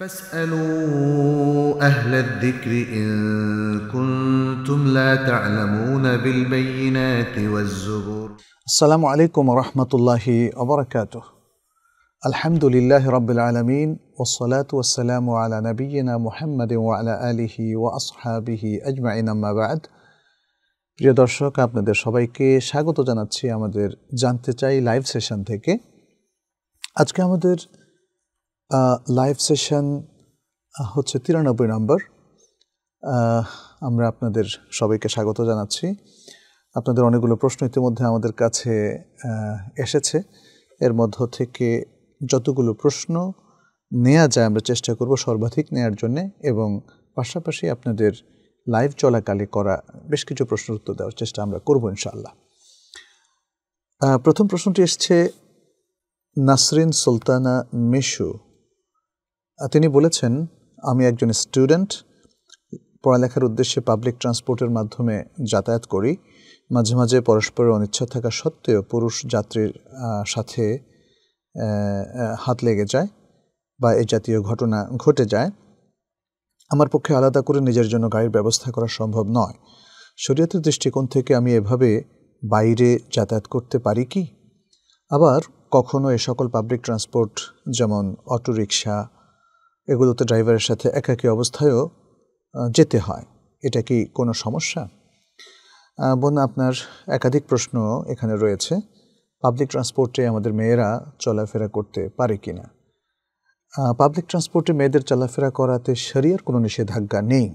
فاسألوا أهل الذكر إن كنتم لا تعلمون بالبينات والزبر السلام عليكم ورحمة الله وبركاته الحمد لله رب العالمين والصلاة والسلام على نبينا محمد وعلى آله وأصحابه أجمعين أما بعد প্রিয় দর্শক আপনাদের সবাইকে স্বাগত জানাচ্ছি আমাদের জানতে চাই লাইভ সেশন থেকে আজকে আমাদের লাইভ সেশন হচ্ছে তিরানব্বই নম্বর আমরা আপনাদের সবাইকে স্বাগত জানাচ্ছি আপনাদের অনেকগুলো প্রশ্ন ইতিমধ্যে আমাদের কাছে এসেছে এর মধ্য থেকে যতগুলো প্রশ্ন নেওয়া যায় আমরা চেষ্টা করব সর্বাধিক নেয়ার জন্যে এবং পাশাপাশি আপনাদের লাইভ চলাকালে করা বেশ কিছু প্রশ্নের উত্তর দেওয়ার চেষ্টা আমরা করব ইনশাআল্লাহ প্রথম প্রশ্নটি এসছে নাসরিন সুলতানা মিশু তিনি বলেছেন আমি একজন স্টুডেন্ট পড়ালেখার উদ্দেশ্যে পাবলিক ট্রান্সপোর্টের মাধ্যমে যাতায়াত করি মাঝে মাঝে পরস্পরের অনিচ্ছা থাকা সত্ত্বেও পুরুষ যাত্রীর সাথে হাত লেগে যায় বা এ জাতীয় ঘটনা ঘটে যায় আমার পক্ষে আলাদা করে নিজের জন্য গাড়ির ব্যবস্থা করা সম্ভব নয় শরীয়তের দৃষ্টিকোণ থেকে আমি এভাবে বাইরে যাতায়াত করতে পারি কি আবার কখনো এ সকল পাবলিক ট্রান্সপোর্ট যেমন অটোরিক্সা এগুলোতে ড্রাইভারের সাথে একাকী অবস্থায়ও যেতে হয় এটা কি কোনো সমস্যা বোন আপনার একাধিক প্রশ্ন এখানে রয়েছে পাবলিক ট্রান্সপোর্টে আমাদের মেয়েরা চলাফেরা করতে পারে কি না পাবলিক ট্রান্সপোর্টে মেয়েদের চলাফেরা করাতে শরিয়ার কোনো নিষেধাজ্ঞা নেই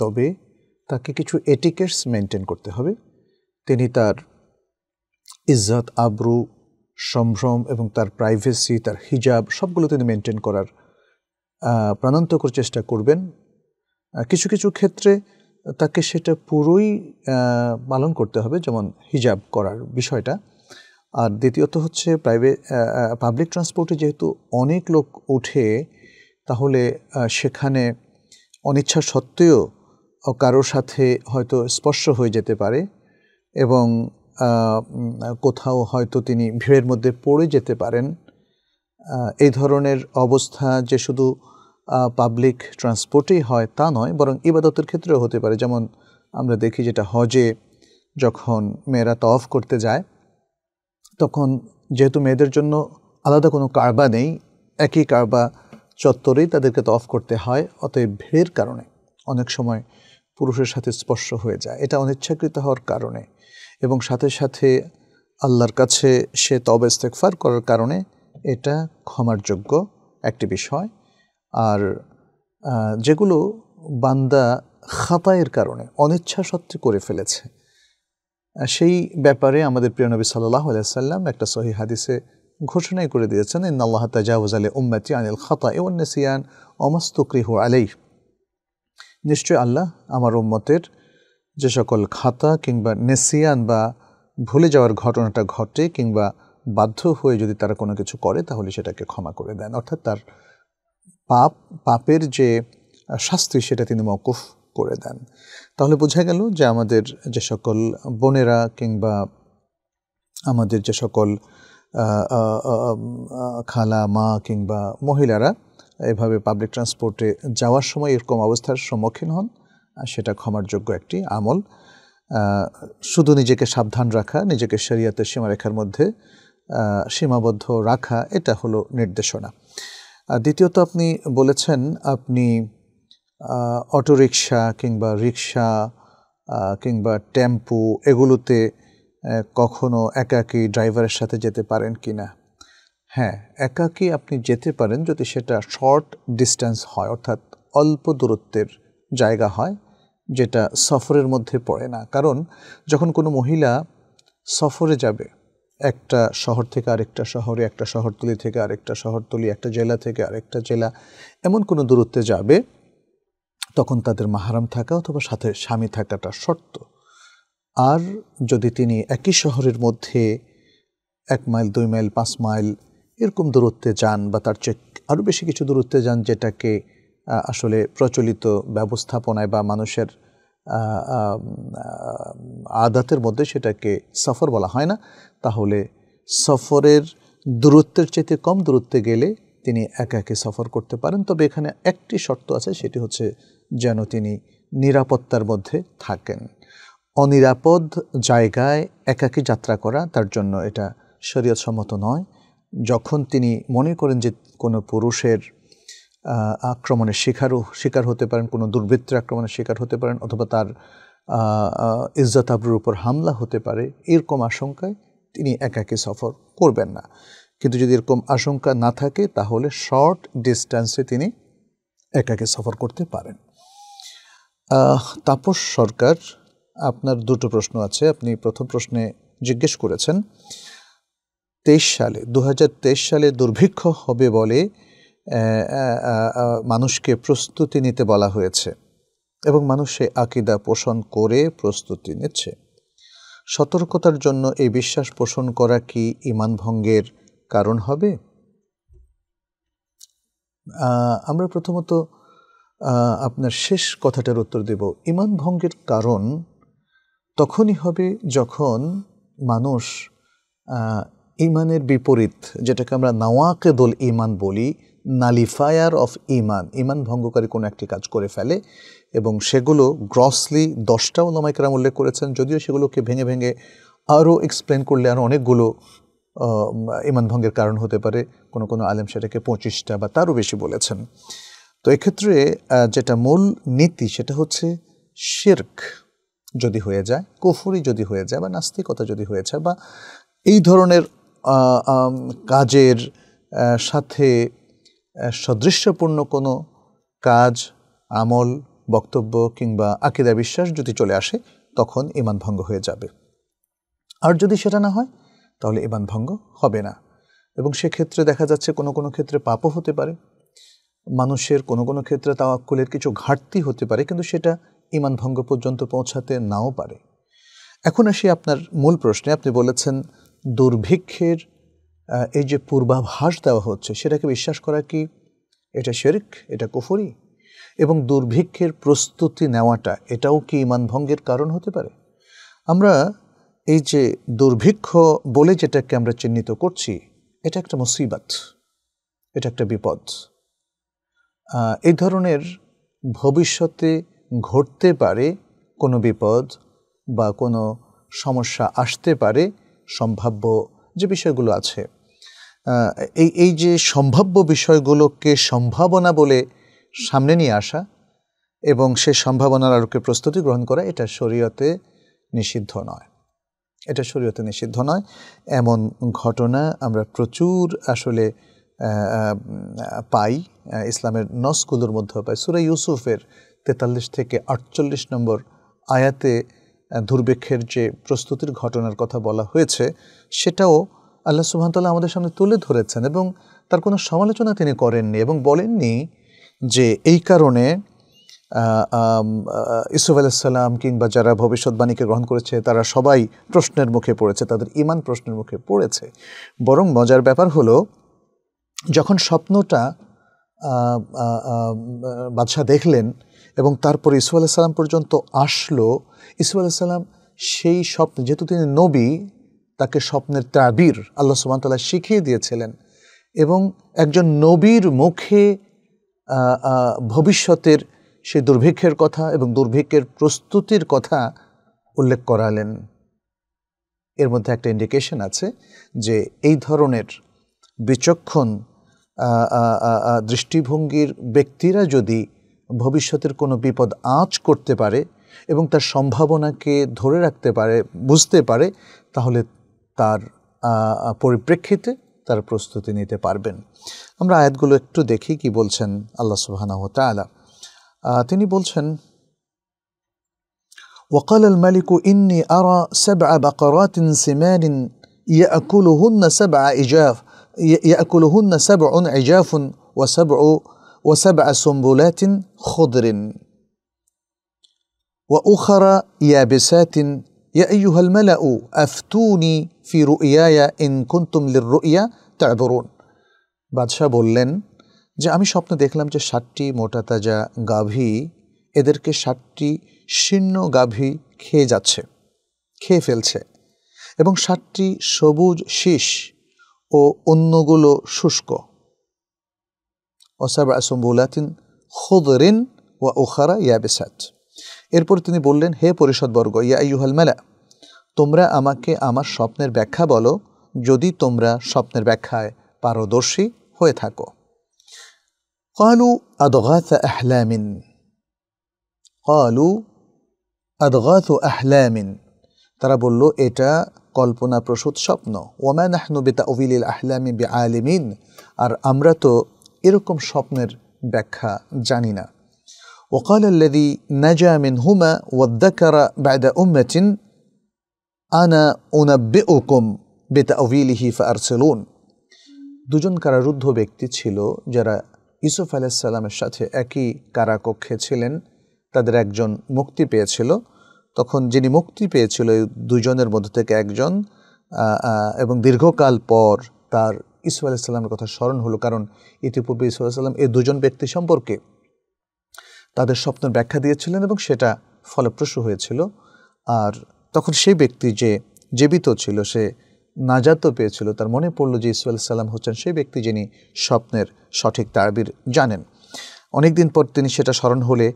তবে তাকে কিছু এটিকেটস মেনটেন করতে হবে তিনি তার ইজ্জত আবরু সম্ভ্রম এবং তার প্রাইভেসি তার হিজাব সবগুলো তিনি মেনটেন করার প্রাণান্তকর চেষ্টা করবেন কিছু কিছু ক্ষেত্রে তাকে সেটা পুরোই পালন করতে হবে যেমন হিজাব করার বিষয়টা আর দ্বিতীয়ত হচ্ছে প্রাইভেট পাবলিক ট্রান্সপোর্টে যেহেতু অনেক লোক ওঠে তাহলে সেখানে অনিচ্ছা সত্ত্বেও কারোর সাথে হয়তো স্পর্শ হয়ে যেতে পারে এবং কোথাও হয়তো তিনি ভিড়ের মধ্যে পড়ে যেতে পারেন এই ধরনের অবস্থা যে শুধু পাবলিক ট্রান্সপোর্টেই হয় তা নয় বরং ইবাদতের ক্ষেত্রেও হতে পারে যেমন আমরা দেখি যেটা হজে যখন মেয়েরা তফ করতে যায় তখন যেহেতু মেয়েদের জন্য আলাদা কোনো কারবা নেই একই কারবা চত্বরেই তাদেরকে তফ করতে হয় অতএব ভিড়ের কারণে অনেক সময় পুরুষের সাথে স্পর্শ হয়ে যায় এটা অনিচ্ছাকৃত হওয়ার কারণে এবং সাথে সাথে আল্লাহর কাছে সে তবে ইস্তেকফার করার কারণে এটা ক্ষমার যোগ্য একটি বিষয় আর যেগুলো বান্দা খাতায়ের কারণে অনিচ্ছা সত্ত্বে করে ফেলেছে সেই ব্যাপারে আমাদের প্রিয় নবী সাল্লাহ আলাইসাল্লাম একটা সহি হাদিসে ঘোষণাই করে দিয়েছেন আল্লাহ তাজাউজ আলী উম্মাতি আনিল খাতা অমস্ত কৃহ আলাই নিশ্চয় আল্লাহ আমার উম্মতের যে সকল খাতা কিংবা নেসিয়ান বা ভুলে যাওয়ার ঘটনাটা ঘটে কিংবা বাধ্য হয়ে যদি তারা কোনো কিছু করে তাহলে সেটাকে ক্ষমা করে দেন অর্থাৎ তার পাপ পাপের যে শাস্তি সেটা তিনি মকুফ করে দেন তাহলে বোঝা গেল যে আমাদের যে সকল বোনেরা কিংবা আমাদের যে সকল খালা মা কিংবা মহিলারা এভাবে পাবলিক ট্রান্সপোর্টে যাওয়ার সময় এরকম অবস্থার সম্মুখীন হন সেটা ক্ষমার যোগ্য একটি আমল শুধু নিজেকে সাবধান রাখা নিজেকে সেরিয়াতে সীমারেখার মধ্যে সীমাবদ্ধ রাখা এটা হলো নির্দেশনা দ্বিতীয়ত আপনি বলেছেন আপনি অটোরিকশা কিংবা রিক্সা কিংবা টেম্পু এগুলোতে কখনো একাকি ড্রাইভারের সাথে যেতে পারেন কি না হ্যাঁ একাকি আপনি যেতে পারেন যদি সেটা শর্ট ডিস্টেন্স হয় অর্থাৎ অল্প দূরত্বের জায়গা হয় যেটা সফরের মধ্যে পড়ে না কারণ যখন কোনো মহিলা সফরে যাবে একটা শহর থেকে আরেকটা শহরে একটা শহরতলি থেকে আরেকটা শহরতলি একটা জেলা থেকে আরেকটা জেলা এমন কোনো দূরত্বে যাবে তখন তাদের মাহারাম থাকা অথবা সাথে স্বামী থাকাটা শর্ত আর যদি তিনি একই শহরের মধ্যে এক মাইল দুই মাইল পাঁচ মাইল এরকম দূরত্বে যান বা তার চেয়ে আরও বেশি কিছু দূরত্বে যান যেটাকে আসলে প্রচলিত ব্যবস্থাপনায় বা মানুষের আদাতের মধ্যে সেটাকে সফর বলা হয় না তাহলে সফরের দূরত্বের চাইতে কম দূরত্বে গেলে তিনি একা একে সফর করতে পারেন তবে এখানে একটি শর্ত আছে সেটি হচ্ছে যেন তিনি নিরাপত্তার মধ্যে থাকেন অনিরাপদ জায়গায় একাকী যাত্রা করা তার জন্য এটা সম্মত নয় যখন তিনি মনে করেন যে কোনো পুরুষের আক্রমণের শিকারও শিকার হতে পারেন কোনো দুর্বৃত্তের আক্রমণের শিকার হতে পারেন অথবা তার ইজ্জত আবরুর উপর হামলা হতে পারে এরকম আশঙ্কায় তিনি একাকে সফর করবেন না কিন্তু যদি এরকম আশঙ্কা না থাকে তাহলে শর্ট ডিস্টেন্সে তিনি একাকে সফর করতে পারেন তাপস সরকার আপনার দুটো প্রশ্ন আছে আপনি প্রথম প্রশ্নে জিজ্ঞেস করেছেন তেইশ সালে দু সালে দুর্ভিক্ষ হবে বলে মানুষকে প্রস্তুতি নিতে বলা হয়েছে এবং মানুষ সে আকিদা পোষণ করে প্রস্তুতি নিচ্ছে সতর্কতার জন্য এই বিশ্বাস পোষণ করা কি ইমান ভঙ্গের কারণ হবে আমরা প্রথমত আপনার শেষ কথাটার উত্তর দেব ইমান ভঙ্গের কারণ তখনই হবে যখন মানুষ ইমানের বিপরীত যেটাকে আমরা দোল ইমান বলি নালিফায়ার অফ ইমান ইমান ভঙ্গকারী কোনো একটি কাজ করে ফেলে এবং সেগুলো গ্রসলি দশটা ওলামাইকরাম উল্লেখ করেছেন যদিও সেগুলোকে ভেঙে ভেঙে আরও এক্সপ্লেন করলে আরও অনেকগুলো ইমান ভঙ্গের কারণ হতে পারে কোনো কোনো আলেম সেটাকে পঁচিশটা বা তারও বেশি বলেছেন তো এক্ষেত্রে যেটা মূল নীতি সেটা হচ্ছে শেরক যদি হয়ে যায় কফুরি যদি হয়ে যায় বা নাস্তিকতা যদি হয়ে যায় বা এই ধরনের কাজের সাথে সদৃশ্যপূর্ণ কোনো কাজ আমল বক্তব্য কিংবা আকিদা বিশ্বাস যদি চলে আসে তখন ইমান ভঙ্গ হয়ে যাবে আর যদি সেটা না হয় তাহলে ইমান ভঙ্গ হবে না এবং সেক্ষেত্রে দেখা যাচ্ছে কোনো কোনো ক্ষেত্রে পাপও হতে পারে মানুষের কোনো কোনো ক্ষেত্রে তাওয়াক্কুলের কিছু ঘাটতি হতে পারে কিন্তু সেটা ইমান ভঙ্গ পর্যন্ত পৌঁছাতে নাও পারে এখন আসি আপনার মূল প্রশ্নে আপনি বলেছেন দুর্ভিক্ষের এই যে পূর্বাভাস দেওয়া হচ্ছে সেটাকে বিশ্বাস করা কি এটা শেরিক এটা কুফরি এবং দুর্ভিক্ষের প্রস্তুতি নেওয়াটা এটাও কি ইমান ভঙ্গের কারণ হতে পারে আমরা এই যে দুর্ভিক্ষ বলে যেটাকে আমরা চিহ্নিত করছি এটা একটা মুসিবাত এটা একটা বিপদ এই ধরনের ভবিষ্যতে ঘটতে পারে কোনো বিপদ বা কোনো সমস্যা আসতে পারে সম্ভাব্য যে বিষয়গুলো আছে এই এই যে সম্ভাব্য বিষয়গুলোকে সম্ভাবনা বলে সামনে নিয়ে আসা এবং সে সম্ভাবনার আলোকে প্রস্তুতি গ্রহণ করা এটা শরীয়তে নিষিদ্ধ নয় এটা শরীয়তে নিষিদ্ধ নয় এমন ঘটনা আমরা প্রচুর আসলে পাই ইসলামের নসগুলোর মধ্যে পাই সুরা ইউসুফের তেতাল্লিশ থেকে আটচল্লিশ নম্বর আয়াতে দুর্ভিক্ষের যে প্রস্তুতির ঘটনার কথা বলা হয়েছে সেটাও আল্লাহ সুহান্তাল্লাহ আমাদের সামনে তুলে ধরেছেন এবং তার কোনো সমালোচনা তিনি করেননি এবং বলেননি যে এই কারণে ইসুফ আলাইসাল্লাম কিংবা যারা ভবিষ্যৎবাণীকে গ্রহণ করেছে তারা সবাই প্রশ্নের মুখে পড়েছে তাদের ইমান প্রশ্নের মুখে পড়েছে বরং মজার ব্যাপার হলো যখন স্বপ্নটা বাদশাহ দেখলেন এবং তারপরে ইসু আলাইসাল্লাম পর্যন্ত আসলো ইসু আলাইসাল্লাম সেই স্বপ্ন যেহেতু তিনি নবী তাকে স্বপ্নের তাবির আল্লাহ তাল্লাহ শিখিয়ে দিয়েছিলেন এবং একজন নবীর মুখে ভবিষ্যতের সেই দুর্ভিক্ষের কথা এবং দুর্ভিক্ষের প্রস্তুতির কথা উল্লেখ করালেন এর মধ্যে একটা ইন্ডিকেশন আছে যে এই ধরনের বিচক্ষণ দৃষ্টিভঙ্গির ব্যক্তিরা যদি ভবিষ্যতের কোনো বিপদ আঁচ করতে পারে এবং তার সম্ভাবনাকে ধরে রাখতে পারে বুঝতে পারে তাহলে তার পরিপ্রেক্ষিতে তার প্রস্তুতি নিতে পারবেন আমরা আয়াতগুলো একটু দেখি কি বলছেন আল্লাহ সুবহানাহু ওয়া তাআলা তিনি বলছেন وقال الملك إني أرى سبع بقرات سمان يأكلهن سبع إجاف يأكلهن سبع عجاف وسبع وسبع سنبلات خضر وأخرى يابسات يا أيها الملأ أفتوني في رؤياي إن كنتم للرؤيا تعبرون বাদশাহ বললেন যে আমি স্বপ্ন দেখলাম যে ষাটটি মোটা তাজা গাভী এদেরকে ষাটটি শীর্ণ গাভী খেয়ে যাচ্ছে খেয়ে ফেলছে এবং ষাটটি সবুজ শীষ ও অন্যগুলো শুষ্ক অসাব আসম্বুলাতিন খুদরিন ওয়া ওখারা ইয়াবেসাত এরপর তিনি বললেন হে পরিষদবর্গ ইয়া ইউহাল মেলা তোমরা আমাকে আমার স্বপ্নের ব্যাখ্যা বলো যদি তোমরা স্বপ্নের ব্যাখ্যায় পারদর্শী হয়ে থাকো কালু أضغاث কালু قالوا أضغاث أحلام তারা বলল এটা কল্পনা প্রসূত স্বপ্ন ওম্যান নাহনু বেতা অভিলিল আহলামি বে আলিমিন আর আমরা তো এরকম স্বপ্নের ব্যাখ্যা জানি না وقال الذي نجا منهما وادكر بعد أمة أنا أنبئكم بتأويله فأرسلون দুজন কারারুদ্ধ ব্যক্তি ছিল যারা ইসুফ আলাইসাল্লামের সাথে একই কারাকক্ষে ছিলেন তাদের একজন মুক্তি পেয়েছিল তখন যিনি মুক্তি পেয়েছিল দুজনের মধ্যে থেকে একজন এবং দীর্ঘকাল পর তার ইসু আলাইসাল্লামের কথা স্মরণ হলো কারণ ইতিপূর্বে ইসু আলাইসাল্লাম এই দুজন ব্যক্তি সম্পর্কে তাদের স্বপ্নের ব্যাখ্যা দিয়েছিলেন এবং সেটা ফলপ্রসূ হয়েছিল আর তখন সেই ব্যক্তি যে জীবিত ছিল সে নাজাতও পেয়েছিল তার মনে পড়লো যে ইসু সালাম হচ্ছেন সেই ব্যক্তি যিনি স্বপ্নের সঠিক তারবির জানেন অনেকদিন পর তিনি সেটা স্মরণ হলে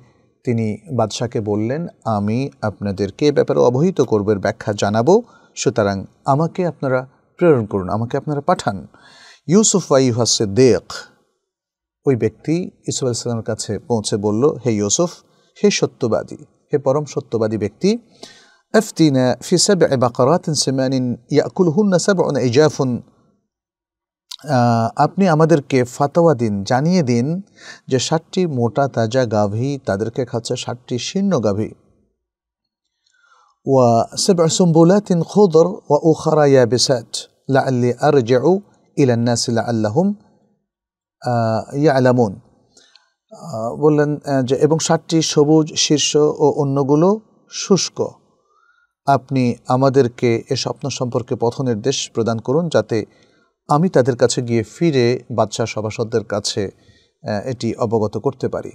তিনি বাদশাকে বললেন আমি আপনাদেরকে এ ব্যাপারে অবহিত করবের ব্যাখ্যা জানাবো সুতরাং আমাকে আপনারা প্রেরণ করুন আমাকে আপনারা পাঠান ইউসুফ ওয়াই হাসে দেখ ওই ব্যক্তি ইসুফ আলাইসাল্লামের কাছে পৌঁছে বলল হে ইউসুফ হে সত্যবাদী হে পরম সত্যবাদী ব্যক্তি আফতিনা ফি সাবআ বাকারাতিন সিমানিন ইয়াকুলহুন্না সাবউন ইজাফুন আপনি আমাদেরকে ফাতোয়া দিন জানিয়ে দিন যে ষাটটি মোটা তাজা গাভী তাদেরকে খাচ্ছে ষাটটি শীর্ণ গাভী ওয়া সেবা সুম্বুলাত খুদর ওয়া উখারা ইয়াবিসাত লাআল্লি আরজিউ ইলা আন-নাস লাআল্লাহুম ইয়ালামুন বললেন যে এবং সাতটি সবুজ শীর্ষ ও অন্যগুলো শুষ্ক আপনি আমাদেরকে এ স্বপ্ন সম্পর্কে পথ নির্দেশ প্রদান করুন যাতে আমি তাদের কাছে গিয়ে ফিরে বাদশাহ সভাসদদের কাছে এটি অবগত করতে পারি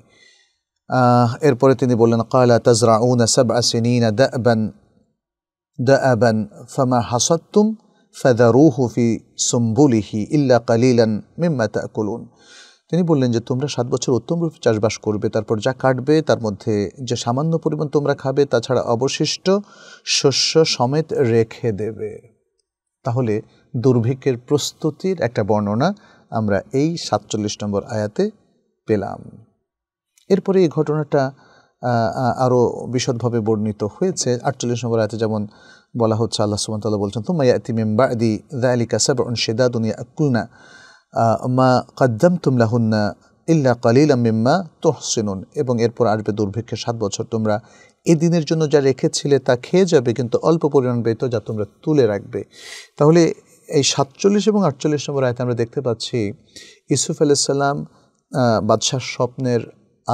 এরপরে তিনি বললেন কালা তাজরা উন সাব আসিনা দ্য দাবান ফামা হাসাত্তুম ফেদারুহু ফি সম্বুলিহি ইল্লা কালিলান মিম্মা তাকুলুন তিনি বললেন যে তোমরা সাত বছর উত্তমরূপে চাষবাস করবে তারপর যা কাটবে তার মধ্যে যে সামান্য পরিমাণ তোমরা খাবে তাছাড়া অবশিষ্ট শস্য সমেত রেখে দেবে তাহলে দুর্ভিক্ষের প্রস্তুতির একটা বর্ণনা আমরা এই সাতচল্লিশ নম্বর আয়াতে পেলাম এরপরে এই ঘটনাটা আরও বিশদভাবে বর্ণিত হয়েছে আটচল্লিশ নম্বর আয়াতে যেমন বলা হচ্ছে আল্লাহ সুমতাল বলছেন তোমা ইয়াতি মিম্বাদি দালিকা সাবরুন শেদাদুন ইয়াকুলনা মা তুমলা হুন্না ইল্লা কালিল মিম্মা তোহসিনুন এবং এরপর আসবে দুর্ভিক্ষে সাত বছর তোমরা এদিনের জন্য যা রেখেছিলে তা খেয়ে যাবে কিন্তু অল্প পরিমাণ বেত যা তোমরা তুলে রাখবে তাহলে এই সাতচল্লিশ এবং আটচল্লিশ নম্বর আয়তে আমরা দেখতে পাচ্ছি ইসুফ আলাইসাল্লাম বাদশাহ স্বপ্নের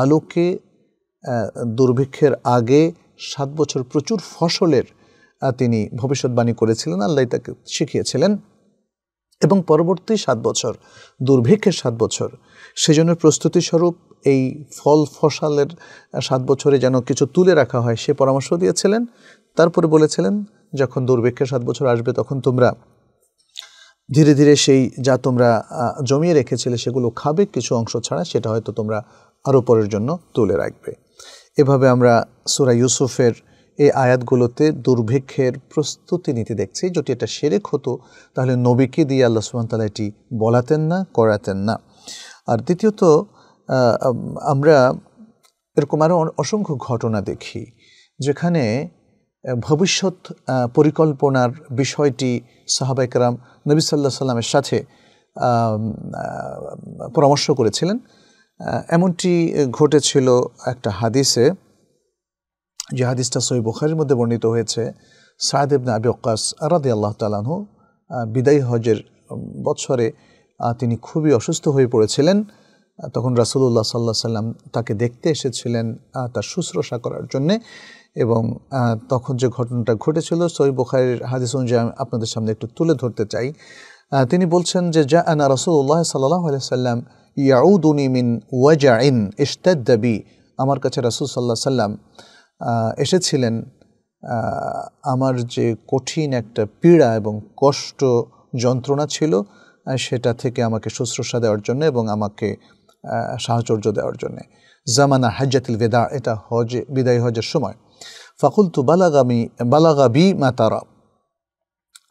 আলোকে দুর্ভিক্ষের আগে সাত বছর প্রচুর ফসলের তিনি ভবিষ্যৎবাণী করেছিলেন আল্লাহ তাকে শিখিয়েছিলেন এবং পরবর্তী সাত বছর দুর্ভিক্ষের সাত বছর সেজন্য প্রস্তুতি স্বরূপ এই ফল ফসালের সাত বছরে যেন কিছু তুলে রাখা হয় সে পরামর্শ দিয়েছিলেন তারপরে বলেছিলেন যখন দুর্ভিক্ষের সাত বছর আসবে তখন তোমরা ধীরে ধীরে সেই যা তোমরা জমিয়ে রেখেছিলে সেগুলো খাবে কিছু অংশ ছাড়া সেটা হয়তো তোমরা আরও পরের জন্য তুলে রাখবে এভাবে আমরা সুরা ইউসুফের এই আয়াতগুলোতে দুর্ভিক্ষের প্রস্তুতি নিতে দেখছি যদি এটা সেরেক হতো তাহলে নবীকে দিয়ে আল্লাহ সুবাহতাল্লাহ এটি বলাতেন না করাতেন না আর দ্বিতীয়ত আমরা এরকম আরও অসংখ্য ঘটনা দেখি যেখানে ভবিষ্যৎ পরিকল্পনার বিষয়টি সাহাবাইকরাম নবী সাল্লাহ সাল্লামের সাথে পরামর্শ করেছিলেন এমনটি ঘটেছিল একটা হাদিসে যে হাদিসটা সই বুখারির মধ্যে বর্ণিত হয়েছে সাদ ইবনা আবি ওকাস আরাদি আল্লাহ তালানহ বিদায়ী হজের বছরে তিনি খুবই অসুস্থ হয়ে পড়েছিলেন তখন রাসুলুল্লাহ সাল্লাহ সাল্লাম তাকে দেখতে এসেছিলেন তার শুশ্রূষা করার জন্যে এবং তখন যে ঘটনাটা ঘটেছিল সই বোখারের হাদিস অনুযায়ী আমি আপনাদের সামনে একটু তুলে ধরতে চাই তিনি বলছেন যে যা আনা রাসুল্লাহ সাল্লাহ আলি সাল্লাম উনি মিন ওয়াজা ইন ইস্তাদ্দাবি আমার কাছে রাসুল সাল্লাহ সাল্লাম এসেছিলেন আমার যে কঠিন একটা পীড়া এবং কষ্ট যন্ত্রণা ছিল সেটা থেকে আমাকে শুশ্রূষা দেওয়ার জন্য এবং আমাকে সাহচর্য দেওয়ার জন্যে জামানা হাজ্জাতিল বেদা এটা হজে বিদায় হজের সময় ফাকুল তু বালাগামি বালাগাবি মাতারা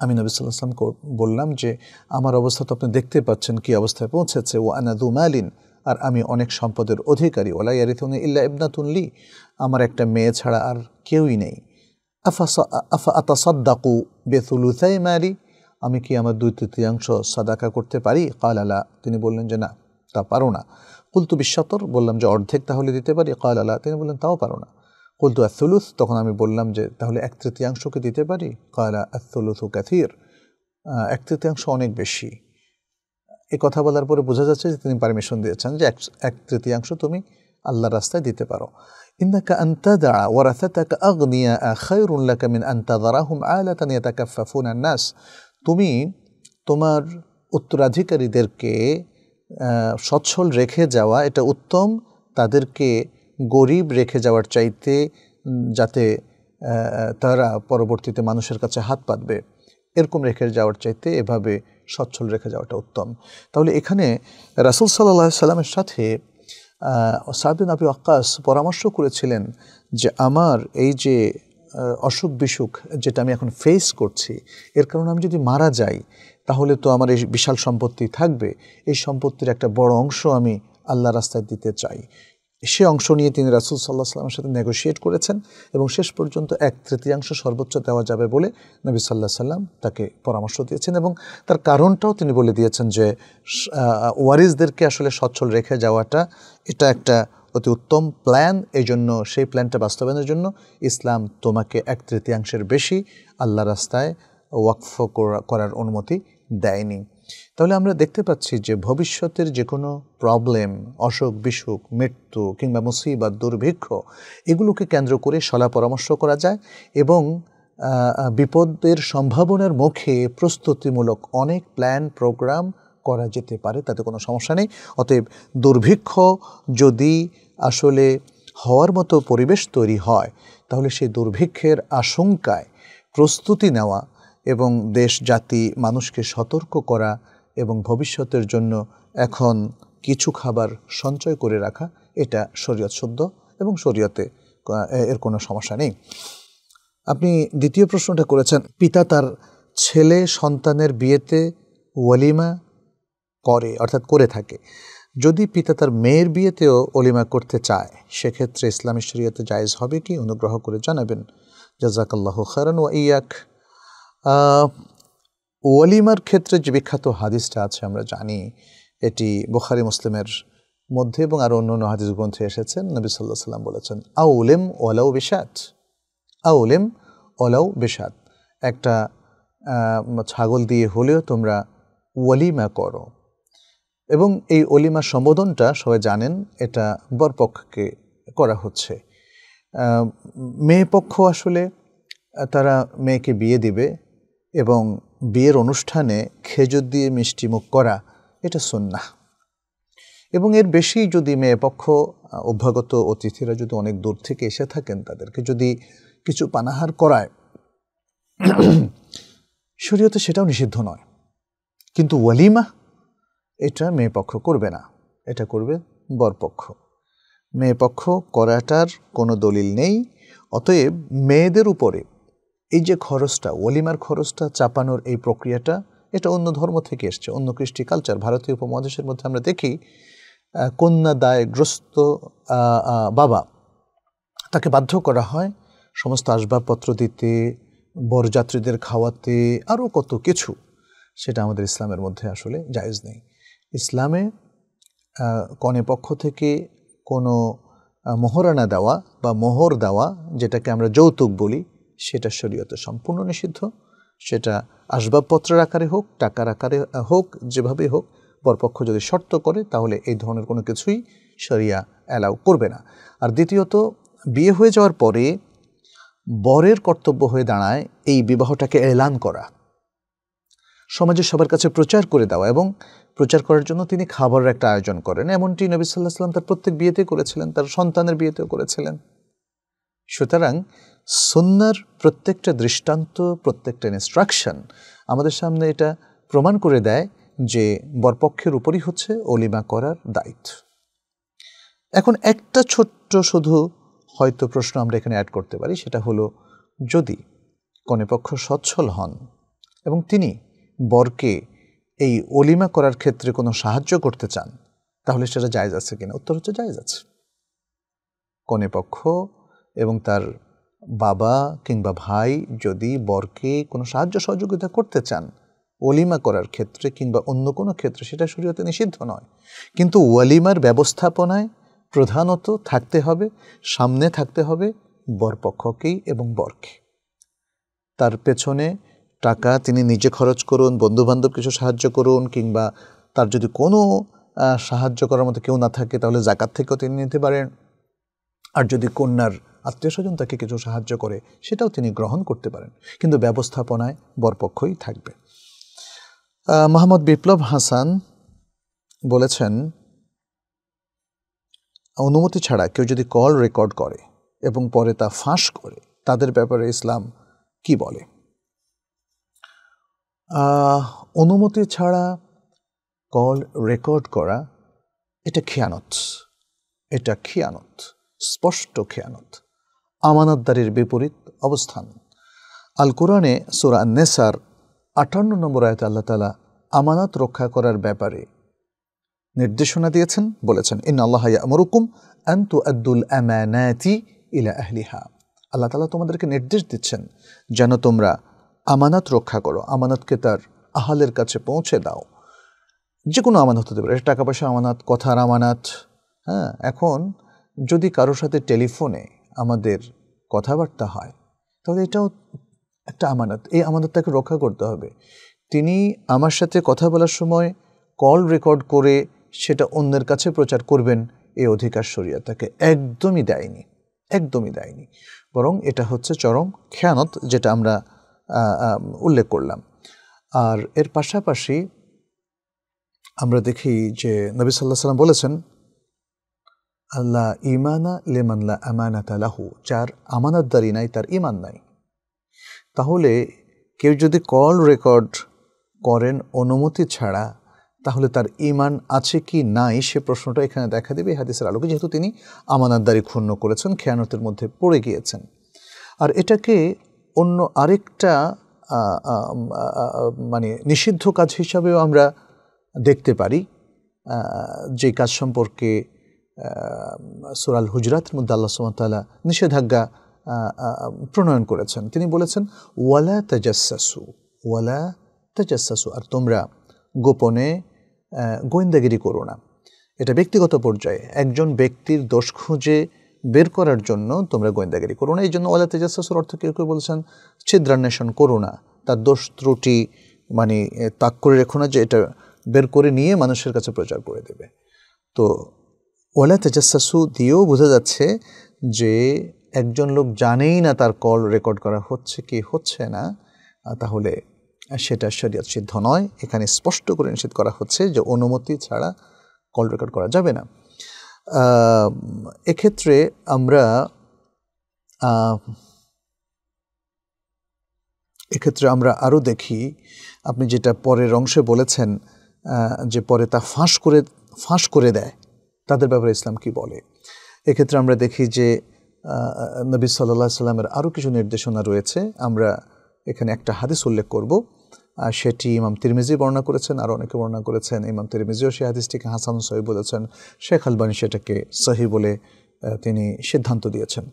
আমি নবী সাল্লাহ বললাম যে আমার অবস্থা তো আপনি দেখতে পাচ্ছেন কি অবস্থায় পৌঁছেছে ও আনাদু মালিন আর আমি অনেক সম্পদের অধিকারী ওলাই আরিথুন ইল্লা ইবনাতুল্লি আমার একটা মেয়ে ছাড়া আর কেউই নেই আফা আতা আতাসাদ্দাকু বেতুলুথাই মারি আমি কি আমার দুই তৃতীয়াংশ সাদাকা করতে পারি আলা তিনি বললেন যে না তা পারো না কুলতু বিশ্বতর বললাম যে অর্ধেক তাহলে দিতে পারি আলা তিনি বললেন তাও পারো না কুলতু আথুলুস তখন আমি বললাম যে তাহলে এক তৃতীয়াংশকে দিতে পারি কালা ও ক্যাথির এক তৃতীয়াংশ অনেক বেশি এই কথা বলার পরে বোঝা যাচ্ছে যে তিনি পারমিশন দিয়েছেন যে এক তৃতীয়াংশ তুমি আল্লাহ রাস্তায় দিতে পারো নাস তুমি তোমার উত্তরাধিকারীদেরকে সচ্ছল রেখে যাওয়া এটা উত্তম তাদেরকে গরিব রেখে যাওয়ার চাইতে যাতে তারা পরবর্তীতে মানুষের কাছে হাত পাতবে এরকম রেখে যাওয়ার চাইতে এভাবে সচ্ছল রেখে যাওয়াটা উত্তম তাহলে এখানে রাসুল সাল্লাহ সাল্লামের সাথে সাবিন আবি আকাশ পরামর্শ করেছিলেন যে আমার এই যে অসুখ বিসুখ যেটা আমি এখন ফেস করছি এর কারণে আমি যদি মারা যাই তাহলে তো আমার এই বিশাল সম্পত্তি থাকবে এই সম্পত্তির একটা বড় অংশ আমি আল্লাহ রাস্তায় দিতে চাই সে অংশ নিয়ে তিনি রাসুল সাল্লাহ সাল্লামের সাথে নেগোসিয়েট করেছেন এবং শেষ পর্যন্ত এক তৃতীয়াংশ সর্বোচ্চ দেওয়া যাবে বলে নবী সাল্লাহ সাল্লাম তাকে পরামর্শ দিয়েছেন এবং তার কারণটাও তিনি বলে দিয়েছেন যে ওয়ারিসদেরকে আসলে সচ্ছল রেখে যাওয়াটা এটা একটা অতি উত্তম প্ল্যান এই জন্য সেই প্ল্যানটা বাস্তবায়নের জন্য ইসলাম তোমাকে এক তৃতীয়াংশের বেশি আল্লাহ রাস্তায় ওয়াকফ করার অনুমতি দেয়নি তাহলে আমরা দেখতে পাচ্ছি যে ভবিষ্যতের যে কোনো প্রবলেম অসুখ বিসুখ মৃত্যু কিংবা মুসিবাত দুর্ভিক্ষ এগুলোকে কেন্দ্র করে সলা পরামর্শ করা যায় এবং বিপদের সম্ভাবনার মুখে প্রস্তুতিমূলক অনেক প্ল্যান প্রোগ্রাম করা যেতে পারে তাতে কোনো সমস্যা নেই অতএব দুর্ভিক্ষ যদি আসলে হওয়ার মতো পরিবেশ তৈরি হয় তাহলে সেই দুর্ভিক্ষের আশঙ্কায় প্রস্তুতি নেওয়া এবং দেশ জাতি মানুষকে সতর্ক করা এবং ভবিষ্যতের জন্য এখন কিছু খাবার সঞ্চয় করে রাখা এটা শরীয়ত শুদ্ধ এবং শরীয়তে এর কোনো সমস্যা নেই আপনি দ্বিতীয় প্রশ্নটা করেছেন পিতা তার ছেলে সন্তানের বিয়েতে ওয়ালিমা করে অর্থাৎ করে থাকে যদি পিতা তার মেয়ের বিয়েতেও অলিমা করতে চায় সেক্ষেত্রে ইসলামী শরীয়তে জায়েজ হবে কি অনুগ্রহ করে জানাবেন জাজাকাল্লাহ খারান ওয়া ইয়াক ওয়ালিমার ক্ষেত্রে যে বিখ্যাত হাদিসটা আছে আমরা জানি এটি বুখারি মুসলিমের মধ্যে এবং আরও অন্য অন্য হাদিস গ্রন্থে এসেছেন নবী সাল্লাহ সাল্লাম বলেছেন আউলেম ওলাউ আ আউলেম ওলাউ বিষাদ একটা ছাগল দিয়ে হলেও তোমরা ওয়ালিমা করো এবং এই অলিমা সম্বোধনটা সবাই জানেন এটা বরপক্ষকে করা হচ্ছে মেয়ে পক্ষ আসলে তারা মেয়েকে বিয়ে দিবে এবং বিয়ের অনুষ্ঠানে খেজুর দিয়ে মিষ্টিমুখ করা এটা সন্না এবং এর বেশি যদি মেয়ে পক্ষ অভ্যাগত অতিথিরা যদি অনেক দূর থেকে এসে থাকেন তাদেরকে যদি কিছু পানাহার করায় শরীয়তে সেটাও নিষিদ্ধ নয় কিন্তু ওয়ালিমা এটা মেয়ে পক্ষ করবে না এটা করবে বরপক্ষ মেয়ে পক্ষ করাটার কোনো দলিল নেই অতএব মেয়েদের উপরে এই যে খরচটা ওলিমার খরচটা চাপানোর এই প্রক্রিয়াটা এটা অন্য ধর্ম থেকে এসছে অন্য কৃষ্টি কালচার ভারতীয় উপমহাদেশের মধ্যে আমরা দেখি কন্যা দায়গ্রস্ত বাবা তাকে বাধ্য করা হয় সমস্ত আসবাবপত্র দিতে বরযাত্রীদের খাওয়াতে আরও কত কিছু সেটা আমাদের ইসলামের মধ্যে আসলে জায়জ নেই ইসলামে কনে পক্ষ থেকে কোনো মোহরানা দেওয়া বা মোহর দেওয়া যেটাকে আমরা যৌতুক বলি সেটা শরীয়তে সম্পূর্ণ নিষিদ্ধ সেটা আসবাবপত্রের আকারে হোক টাকার আকারে হোক যেভাবে হোক পরপক্ষ যদি শর্ত করে তাহলে এই ধরনের কোনো কিছুই সরিয়া অ্যালাউ করবে না আর দ্বিতীয়ত বিয়ে হয়ে যাওয়ার পরে বরের কর্তব্য হয়ে দাঁড়ায় এই বিবাহটাকে এলান করা সমাজের সবার কাছে প্রচার করে দেওয়া এবং প্রচার করার জন্য তিনি খাবারের একটা আয়োজন করেন এমনটি নবী সাল্লাহ সাল্লাম তার প্রত্যেক বিয়েতে করেছিলেন তার সন্তানের বিয়েতেও করেছিলেন সুতরাং সুন্নার প্রত্যেকটা দৃষ্টান্ত প্রত্যেকটা ইনস্ট্রাকশন আমাদের সামনে এটা প্রমাণ করে দেয় যে বরপক্ষের উপরই হচ্ছে অলিমা করার দায়িত্ব এখন একটা ছোট্ট শুধু হয়তো প্রশ্ন আমরা এখানে অ্যাড করতে পারি সেটা হলো যদি কনেপক্ষ সচ্ছল হন এবং তিনি বরকে এই অলিমা করার ক্ষেত্রে কোনো সাহায্য করতে চান তাহলে সেটা জায়জ আছে কিনা উত্তর হচ্ছে জায়জ আছে কনেপক্ষ এবং তার বাবা কিংবা ভাই যদি বরকে কোনো সাহায্য সহযোগিতা করতে চান ওলিমা করার ক্ষেত্রে কিংবা অন্য কোনো ক্ষেত্রে সেটা শরীয়তে নিষিদ্ধ নয় কিন্তু ওয়ালিমার ব্যবস্থাপনায় প্রধানত থাকতে হবে সামনে থাকতে হবে বরপক্ষকেই এবং বরকে তার পেছনে টাকা তিনি নিজে খরচ করুন বন্ধুবান্ধব কিছু সাহায্য করুন কিংবা তার যদি কোনো সাহায্য করার মতো কেউ না থাকে তাহলে জাকাত থেকেও তিনি নিতে পারেন আর যদি কন্যার আত্মীয় স্বজন তাকে কিছু সাহায্য করে সেটাও তিনি গ্রহণ করতে পারেন কিন্তু ব্যবস্থাপনায় বরপক্ষই থাকবে মোহাম্মদ বিপ্লব হাসান বলেছেন অনুমতি ছাড়া কেউ যদি কল রেকর্ড করে এবং পরে তা ফাঁস করে তাদের ব্যাপারে ইসলাম কি বলে অনুমতি ছাড়া কল রেকর্ড করা এটা খেয়ানত এটা খেয়ানত স্পষ্ট খেয়ানত আমানতদারির বিপরীত অবস্থান আল কোরআনে সুরা নেসার আটান্ন নম্বর আয়তে আল্লাহ তালা আমানত রক্ষা করার ব্যাপারে নির্দেশনা দিয়েছেন বলেছেন ইন আল্লাহ আমরুকুম আন্তু আব্দুল আমানাতি ইলা আহলিহা আল্লাহ তালা তোমাদেরকে নির্দেশ দিচ্ছেন যেন তোমরা আমানত রক্ষা করো আমানতকে তার আহালের কাছে পৌঁছে দাও যে কোনো আমানত হতে পারে টাকা পয়সা আমানত কথার আমানত হ্যাঁ এখন যদি কারোর সাথে টেলিফোনে আমাদের কথাবার্তা হয় তাহলে এটাও একটা আমানত এই আমানতটাকে রক্ষা করতে হবে তিনি আমার সাথে কথা বলার সময় কল রেকর্ড করে সেটা অন্যের কাছে প্রচার করবেন এই অধিকার সরিয়া তাকে একদমই দেয়নি একদমই দেয়নি বরং এটা হচ্ছে চরম খেয়ানত যেটা আমরা উল্লেখ করলাম আর এর পাশাপাশি আমরা দেখি যে নবী সাল্লাহ সাল্লাম বলেছেন আল্লাহ ইমানা লেমান্লা আমানাত আলাহু যার আমানতদারি নাই তার ইমান নাই তাহলে কেউ যদি কল রেকর্ড করেন অনুমতি ছাড়া তাহলে তার ইমান আছে কি নাই সে প্রশ্নটা এখানে দেখা দেবে হাদিসের আলোকে যেহেতু তিনি আমানতদারি ক্ষুণ্ণ করেছেন খেয়ানতের মধ্যে পড়ে গিয়েছেন আর এটাকে অন্য আরেকটা মানে নিষিদ্ধ কাজ হিসাবেও আমরা দেখতে পারি যে কাজ সম্পর্কে সুরাল হুজরাতের মধ্যে আল্লাহ সুমতালা নিষেধাজ্ঞা প্রণয়ন করেছেন তিনি বলেছেন ওয়ালা তেজাসু ওয়ালা তেজাসু আর তোমরা গোপনে গোয়েন্দাগিরি করো না এটা ব্যক্তিগত পর্যায়ে একজন ব্যক্তির দোষ খুঁজে বের করার জন্য তোমরা গোয়েন্দাগিরি করো না এই জন্য ওয়ালা তেজাসুর অর্থ কেউ কেউ বলছেন ছিদ্রান্বেষণ করো না তার দোষ ত্রুটি মানে তাক করে রেখো না যে এটা বের করে নিয়ে মানুষের কাছে প্রচার করে দেবে তো ওলা তেজাসু দিয়েও বোঝা যাচ্ছে যে একজন লোক জানেই না তার কল রেকর্ড করা হচ্ছে কি হচ্ছে না তাহলে সেটা শরিয়ত সিদ্ধ নয় এখানে স্পষ্ট করে নিষেধ করা হচ্ছে যে অনুমতি ছাড়া কল রেকর্ড করা যাবে না এক্ষেত্রে আমরা এক্ষেত্রে আমরা আরও দেখি আপনি যেটা পরের অংশে বলেছেন যে পরে তা ফাঁস করে ফাঁস করে দেয় তাদের ব্যাপারে ইসলাম কি বলে এক্ষেত্রে আমরা দেখি যে নবী সাল্লাহ সাল্লামের আরও কিছু নির্দেশনা রয়েছে আমরা এখানে একটা হাদিস উল্লেখ করব সেটি ইমাম তিরমিজি বর্ণনা করেছেন আর অনেকে বর্ণনা করেছেন ইমাম তিরমিজিও সেই হাদিসটিকে হাসান সহি বলেছেন শেখ আলবানি সেটাকে সহি বলে তিনি সিদ্ধান্ত দিয়েছেন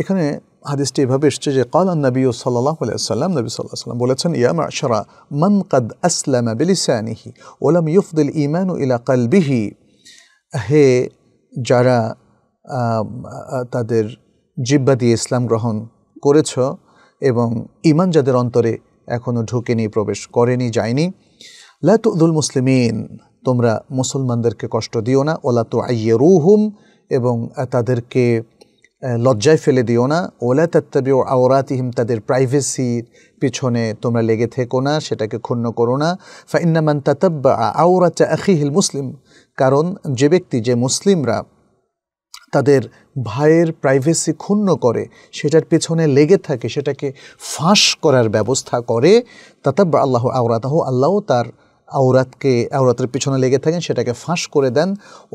এখানে হাদিসটি এভাবে এসছে যে কাল নবী ও সাল্লাহ সাল্লাম নবী সাল্লাহ সাল্লাম বলেছেন ইয়াম মাশারা মন কদ আসলাম বিলিসানিহি ওলাম ইউফদুল ইমানু ইলা কালবিহি হে যারা তাদের জিব্বা দিয়ে ইসলাম গ্রহণ করেছ এবং ইমান যাদের অন্তরে এখনও ঢুকেনি প্রবেশ করেনি যায়নি লাতুদুল মুসলিমিন তোমরা মুসলমানদেরকে কষ্ট দিও না ওলা তো আইয়ে রুহুম এবং তাদেরকে লজ্জায় ফেলে দিও না ওলা ও আওরাতিহিম তাদের প্রাইভেসির পিছনে তোমরা লেগে থেকো না সেটাকে ক্ষুণ্ণ করো না ফাইন্নামান তাতাব্বা আওরাচা আখিহিল মুসলিম কারণ যে ব্যক্তি যে মুসলিমরা তাদের ভাইয়ের প্রাইভেসি ক্ষুণ্ণ করে সেটার পেছনে লেগে থাকে সেটাকে ফাঁস করার ব্যবস্থা করে তাতে আল্লাহ আওরাতাহ আল্লাহ তার আওরাতকে আওরাতের পিছনে লেগে থাকেন সেটাকে ফাঁস করে দেন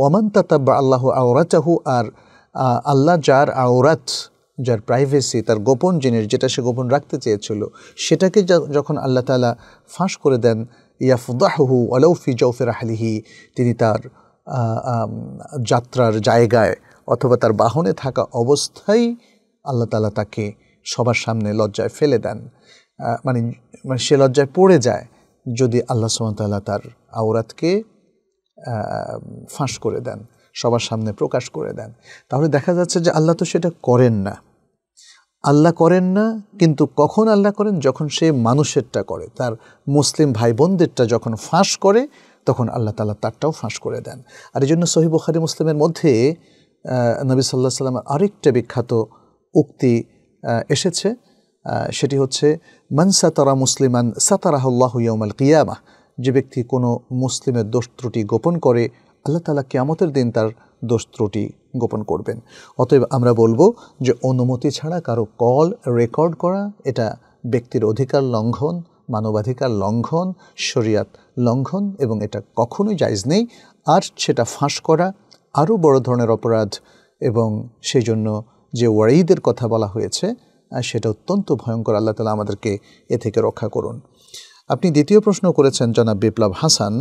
ওমান তাতাব্বা আল্লাহ আওরাতাহু আর আল্লাহ যার আওরাত যার প্রাইভেসি তার গোপন জিনিস যেটা সে গোপন রাখতে চেয়েছিল সেটাকে যখন আল্লাহ তালা ফাঁস করে দেন ইয়াফদাহু অলৌফি জৌফিরাহলিহি তিনি তার যাত্রার জায়গায় অথবা তার বাহনে থাকা অবস্থায় আল্লাহ তালা তাকে সবার সামনে লজ্জায় ফেলে দেন মানে মানে সে লজ্জায় পড়ে যায় যদি আল্লাহ সুমতাল্লাহ তার আওরাতকে ফাঁস করে দেন সবার সামনে প্রকাশ করে দেন তাহলে দেখা যাচ্ছে যে আল্লাহ তো সেটা করেন না আল্লাহ করেন না কিন্তু কখন আল্লাহ করেন যখন সে মানুষেরটা করে তার মুসলিম ভাই বোনদেরটা যখন ফাঁস করে তখন আল্লাহ তালা তারটাও ফাঁস করে দেন আর এই জন্য বুখারি মুসলিমের মধ্যে নবী সাল্লাহ সাল্লামের আরেকটা বিখ্যাত উক্তি এসেছে সেটি হচ্ছে মান সাতারা মুসলিমান সাতারাহুল্লাহ কিয়ামা যে ব্যক্তি কোনো মুসলিমের দোষ ত্রুটি গোপন করে আল্লাহ তালা কেয়ামতের দিন তার দোষ ত্রুটি গোপন করবেন অতএব আমরা বলবো যে অনুমতি ছাড়া কারো কল রেকর্ড করা এটা ব্যক্তির অধিকার লঙ্ঘন মানবাধিকার লঙ্ঘন শরিয়াত লঙ্ঘন এবং এটা কখনোই জায়জ নেই আর সেটা ফাঁস করা আরও বড় ধরনের অপরাধ এবং সেই জন্য যে ওয়ারিদের কথা বলা হয়েছে সেটা অত্যন্ত ভয়ঙ্কর আল্লাহ তালা আমাদেরকে এ থেকে রক্ষা করুন আপনি দ্বিতীয় প্রশ্ন করেছেন জনাব বিপ্লব হাসান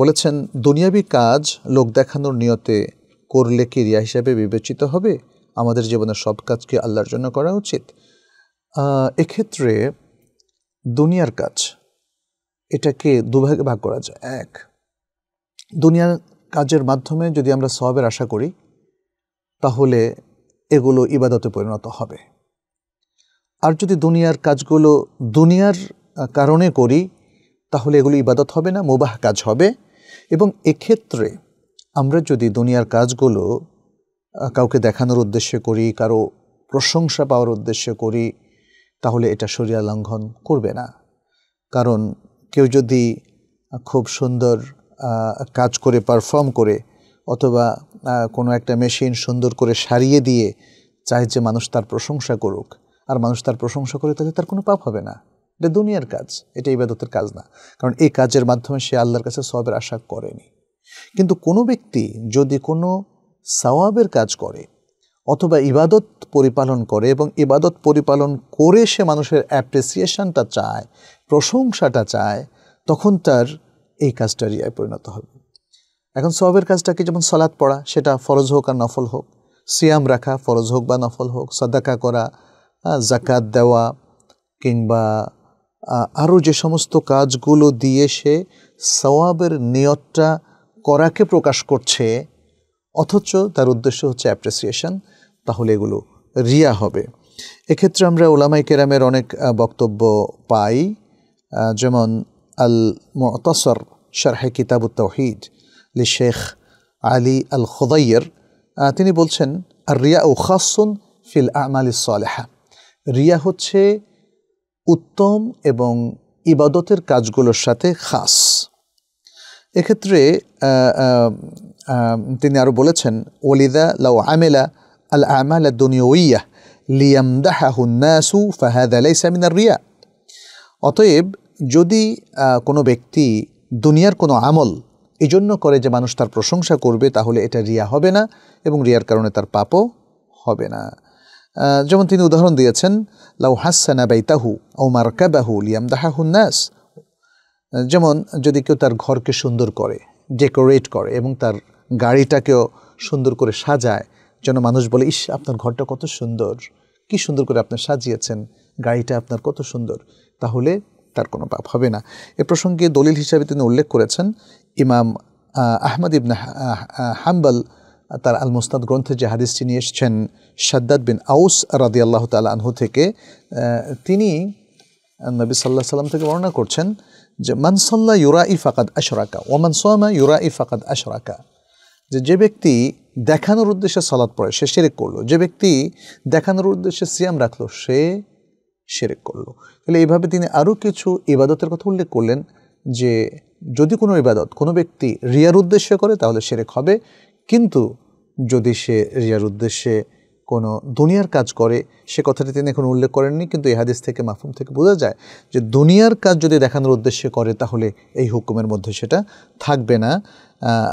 বলেছেন দুনিয়াবী কাজ লোক দেখানোর নিয়তে করলে কি রিয়া হিসাবে বিবেচিত হবে আমাদের জীবনের সব কাজ কি আল্লাহর জন্য করা উচিত এক্ষেত্রে দুনিয়ার কাজ এটাকে দুভাগে ভাগ করা যায় এক দুনিয়ার কাজের মাধ্যমে যদি আমরা সবের আশা করি তাহলে এগুলো ইবাদতে পরিণত হবে আর যদি দুনিয়ার কাজগুলো দুনিয়ার কারণে করি তাহলে এগুলো ইবাদত হবে না মোবাহ কাজ হবে এবং এক্ষেত্রে আমরা যদি দুনিয়ার কাজগুলো কাউকে দেখানোর উদ্দেশ্যে করি কারো প্রশংসা পাওয়ার উদ্দেশ্যে করি তাহলে এটা সরিয়া লঙ্ঘন করবে না কারণ কেউ যদি খুব সুন্দর কাজ করে পারফর্ম করে অথবা কোনো একটা মেশিন সুন্দর করে সারিয়ে দিয়ে চায় যে মানুষ তার প্রশংসা করুক আর মানুষ তার প্রশংসা করে তাহলে তার কোনো পাপ হবে না এটা দুনিয়ার কাজ এটা ইবাদতের কাজ না কারণ এই কাজের মাধ্যমে সে আল্লাহর কাছে সবের আশা করেনি কিন্তু কোনো ব্যক্তি যদি কোনো সওয়াবের কাজ করে অথবা ইবাদত পরিপালন করে এবং ইবাদত পরিপালন করে সে মানুষের অ্যাপ্রিসিয়েশনটা চায় প্রশংসাটা চায় তখন তার এই কাজটা রিয়ায় পরিণত হবে এখন সবের কাজটা কি যেমন সলাৎ পড়া সেটা ফরজ হোক আর নফল হোক সিয়াম রাখা ফরজ হোক বা নফল হোক সাদাকা করা জাকাত দেওয়া কিংবা আরও যে সমস্ত কাজগুলো দিয়ে সে সওয়াবের নিয়তটা করাকে প্রকাশ করছে অথচ তার উদ্দেশ্য হচ্ছে অ্যাপ্রিসিয়েশন তাহলে এগুলো রিয়া হবে এক্ষেত্রে আমরা ওলামাই কেরামের অনেক বক্তব্য পাই যেমন আল মতসর শারহে কিতাব তহিদ লি শেখ আলী আল খোদাইয়ের তিনি বলছেন আর রিয়া ও খাসুন ফিল আমালি সালেহা রিয়া হচ্ছে উত্তম এবং ইবাদতের কাজগুলোর সাথে খাস এক্ষেত্রে তিনি আরও বলেছেন ওলিদা লাউ আমেলা আল আমাল দুনিয়া লিয়ামদাহাহুন্নাসু ফাহাদালাইসামিনার রিয়া অতএব যদি কোনো ব্যক্তি দুনিয়ার কোনো আমল এই জন্য করে যে মানুষ তার প্রশংসা করবে তাহলে এটা রিয়া হবে না এবং রিয়ার কারণে তার পাপও হবে না যেমন তিনি উদাহরণ দিয়েছেন লাউ হাসানা বাইতাহু ও মার্কাবাহু দাহা নাস যেমন যদি কেউ তার ঘরকে সুন্দর করে ডেকোরেট করে এবং তার গাড়িটাকেও সুন্দর করে সাজায় যেন মানুষ বলে ইস আপনার ঘরটা কত সুন্দর কি সুন্দর করে আপনি সাজিয়েছেন গাড়িটা আপনার কত সুন্দর তাহলে তার কোনো পাপ হবে না এ প্রসঙ্গে দলিল হিসাবে তিনি উল্লেখ করেছেন ইমাম আহমদ ইবন হাম্বল তার আল মুস্তাদ গ্রন্থে যে হাদিসটি নিয়ে এসছেন সাদ্দাদ বিন আউস রাদি আল্লাহ তাল আনহু থেকে তিনি নবী সাল্লাহ সাল্লাম থেকে বর্ণনা করছেন যে মানসল্লা ইউরাই ফাকাদ আশরাকা ওমান সোয়ামা ইউরাই ফাকাদ আশরাকা যে যে ব্যক্তি দেখানোর উদ্দেশ্যে সলাদ পড়ে সে সেরেক করলো যে ব্যক্তি দেখানোর উদ্দেশ্যে সিয়াম রাখলো সে সেরেক করলো তাহলে এইভাবে তিনি আরও কিছু ইবাদতের কথা উল্লেখ করলেন যে যদি কোনো ইবাদত কোনো ব্যক্তি রিয়ার উদ্দেশ্যে করে তাহলে সেরেক হবে কিন্তু যদি সে রিয়ার উদ্দেশ্যে কোনো দুনিয়ার কাজ করে সে কথাটি তিনি এখন উল্লেখ করেননি কিন্তু এহাদিস থেকে মাফুম থেকে বোঝা যায় যে দুনিয়ার কাজ যদি দেখানোর উদ্দেশ্যে করে তাহলে এই হুকুমের মধ্যে সেটা থাকবে না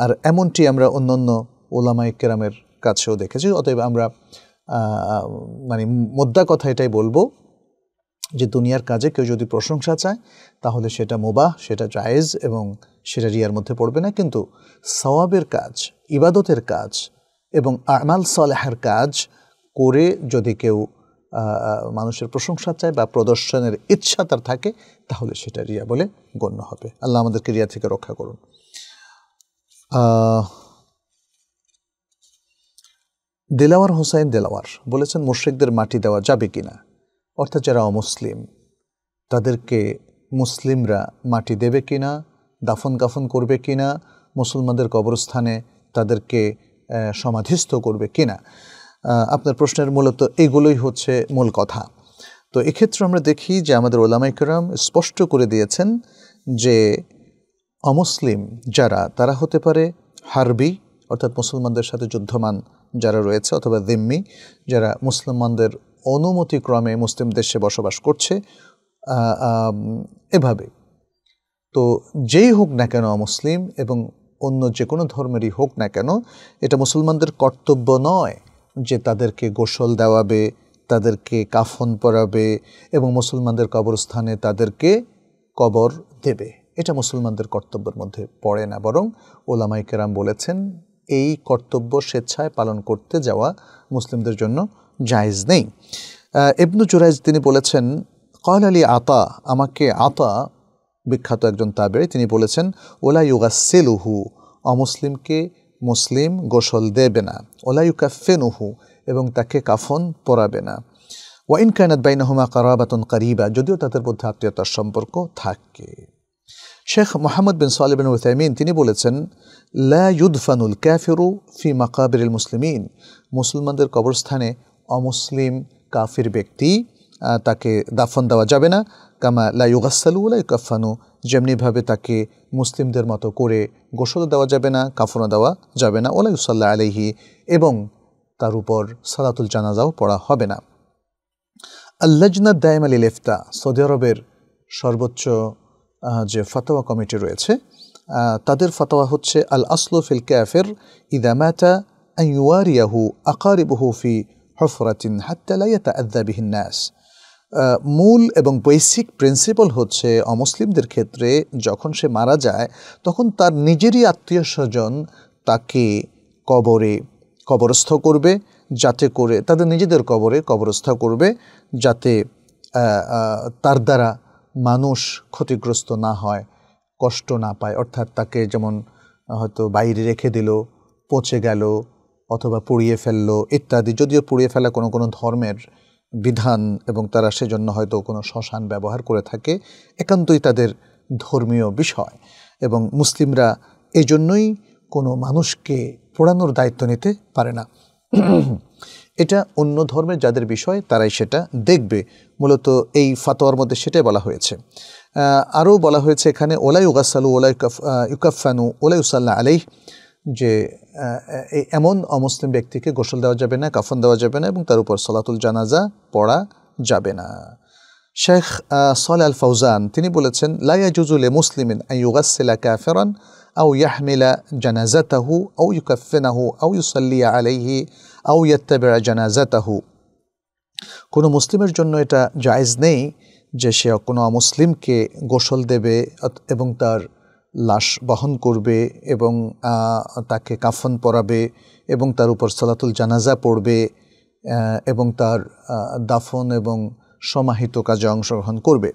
আর এমনটি আমরা অন্যান্য ওলামাই কেরামের কাছেও দেখেছি অতএব আমরা মানে মোদ্দা কথা এটাই বলবো যে দুনিয়ার কাজে কেউ যদি প্রশংসা চায় তাহলে সেটা মোবাহ সেটা জায়েজ এবং সেটা রিয়ার মধ্যে পড়বে না কিন্তু সওয়াবের কাজ ইবাদতের কাজ এবং আমাল সালেহের কাজ করে যদি কেউ মানুষের প্রশংসা চায় বা প্রদর্শনের ইচ্ছা তার থাকে তাহলে সেটা রিয়া বলে গণ্য হবে আল্লাহ আমাদেরকে রিয়া থেকে রক্ষা করুন দেলাওয়ার হোসাইন দেলাওয়ার বলেছেন মুশ্রিকদের মাটি দেওয়া যাবে কি না অর্থাৎ যারা অমুসলিম তাদেরকে মুসলিমরা মাটি দেবে কি না দাফন কাফন করবে কি না মুসলমানদের কবরস্থানে তাদেরকে সমাধিস্থ করবে কি না আপনার প্রশ্নের মূলত এগুলোই হচ্ছে মূল কথা তো এক্ষেত্রে আমরা দেখি যে আমাদের ওলামাইকরাম স্পষ্ট করে দিয়েছেন যে অমুসলিম যারা তারা হতে পারে হারবি অর্থাৎ মুসলমানদের সাথে যুদ্ধমান যারা রয়েছে অথবা দিম্মি যারা মুসলমানদের অনুমতিক্রমে মুসলিম দেশে বসবাস করছে এভাবে তো যেই হোক না কেন অমুসলিম এবং অন্য যে কোনো ধর্মেরই হোক না কেন এটা মুসলমানদের কর্তব্য নয় যে তাদেরকে গোসল দেওয়াবে তাদেরকে কাফন পরাবে এবং মুসলমানদের কবরস্থানে তাদেরকে কবর দেবে এটা মুসলমানদের কর্তব্যের মধ্যে পড়ে না বরং ওলামাই কেরাম বলেছেন এই কর্তব্য স্বেচ্ছায় পালন করতে যাওয়া মুসলিমদের জন্য জায়জ নেই ইবনু জুরাইজ তিনি বলেছেন কয়ল আলী আতা আমাকে আতা বিখ্যাত একজন তাবে তিনি বলেছেন ওলা ইউগাসেলুহু অমুসলিমকে মুসলিম গোসল দেবে না ওলা ইউকাফেনুহু এবং তাকে কাফন পরাবে না ওয়াইন কায়নাত বাইনাহুমা কারাবাতন কারিবা যদিও তাদের মধ্যে আত্মীয়তার সম্পর্ক থাকে শেখ মোহাম্মদ বিন সালিবিন উসাইমিন তিনি বলেছেন লা ইউদফানুল ক্যাফিরু ফি মাকাবির মুসলিমিন মুসলমানদের কবরস্থানে অমুসলিম কাফির ব্যক্তি তাকে দাফন দেওয়া যাবে না কামা লাইগাসালু লাই কাফানু যেমনিভাবে তাকে মুসলিমদের মতো করে গোসল দেওয়া যাবে না কাফনও দেওয়া যাবে না ওলাইসাল্লা আলহি এবং তার উপর সালাতুল জানাজাও পড়া হবে না আল্লাজনা দায়ম আলী লেফতা সৌদি আরবের সর্বোচ্চ যে ফতোয়া কমিটি রয়েছে তাদের ফতোয়া হচ্ছে আল আসলো ফিল ক্যাফের ইদামাটা আইয়ারিয়াহু আকারিবহু ফি হফরাতিন হাত্তালাইয়া তা নাস মূল এবং বেসিক প্রিন্সিপাল হচ্ছে অমুসলিমদের ক্ষেত্রে যখন সে মারা যায় তখন তার নিজেরই আত্মীয় স্বজন তাকে কবরে কবরস্থ করবে যাতে করে তাদের নিজেদের কবরে কবরস্থ করবে যাতে তার দ্বারা মানুষ ক্ষতিগ্রস্ত না হয় কষ্ট না পায় অর্থাৎ তাকে যেমন হয়তো বাইরে রেখে দিল পচে গেল অথবা পুড়িয়ে ফেললো ইত্যাদি যদিও পুড়িয়ে ফেলা কোনো কোনো ধর্মের বিধান এবং তারা সেজন্য হয়তো কোনো শ্মশান ব্যবহার করে থাকে একান্তই তাদের ধর্মীয় বিষয় এবং মুসলিমরা এই জন্যই কোনো মানুষকে পোড়ানোর দায়িত্ব নিতে পারে না এটা অন্য ধর্মের যাদের বিষয় তারাই সেটা দেখবে মূলত এই ফাতোয়ার মধ্যে সেটাই বলা হয়েছে আরও বলা হয়েছে এখানে ওলাই উগাসালু ওলাই ইউকাফানু ওলাই উসাল্লা আলাইহ যে এমন অমুসলিম ব্যক্তিকে গোসল দেওয়া যাবে না কাফন দেওয়া যাবে না এবং তার উপর সলাতুল জানাজা পড়া যাবে না শেখ সল আল ফৌজান তিনি বলেছেন লাইয়া জুজুলে মুসলিমিন আইয়ুগাসিলা কাফেরান আউ ইয়াহমিলা তাহু আউ ইউ কাফেনাহু আউ ইউসাল্লিয়া আলাইহি আউ ইয়াত্তাবেরা তাহু কোনো মুসলিমের জন্য এটা জায়জ নেই যে সে কোনো অমুসলিমকে গোসল দেবে এবং তার লাশ বহন করবে এবং তাকে কাফন পরাবে এবং তার উপর সলাতুল জানাজা পড়বে এবং তার দাফন এবং সমাহিত কাজে অংশগ্রহণ করবে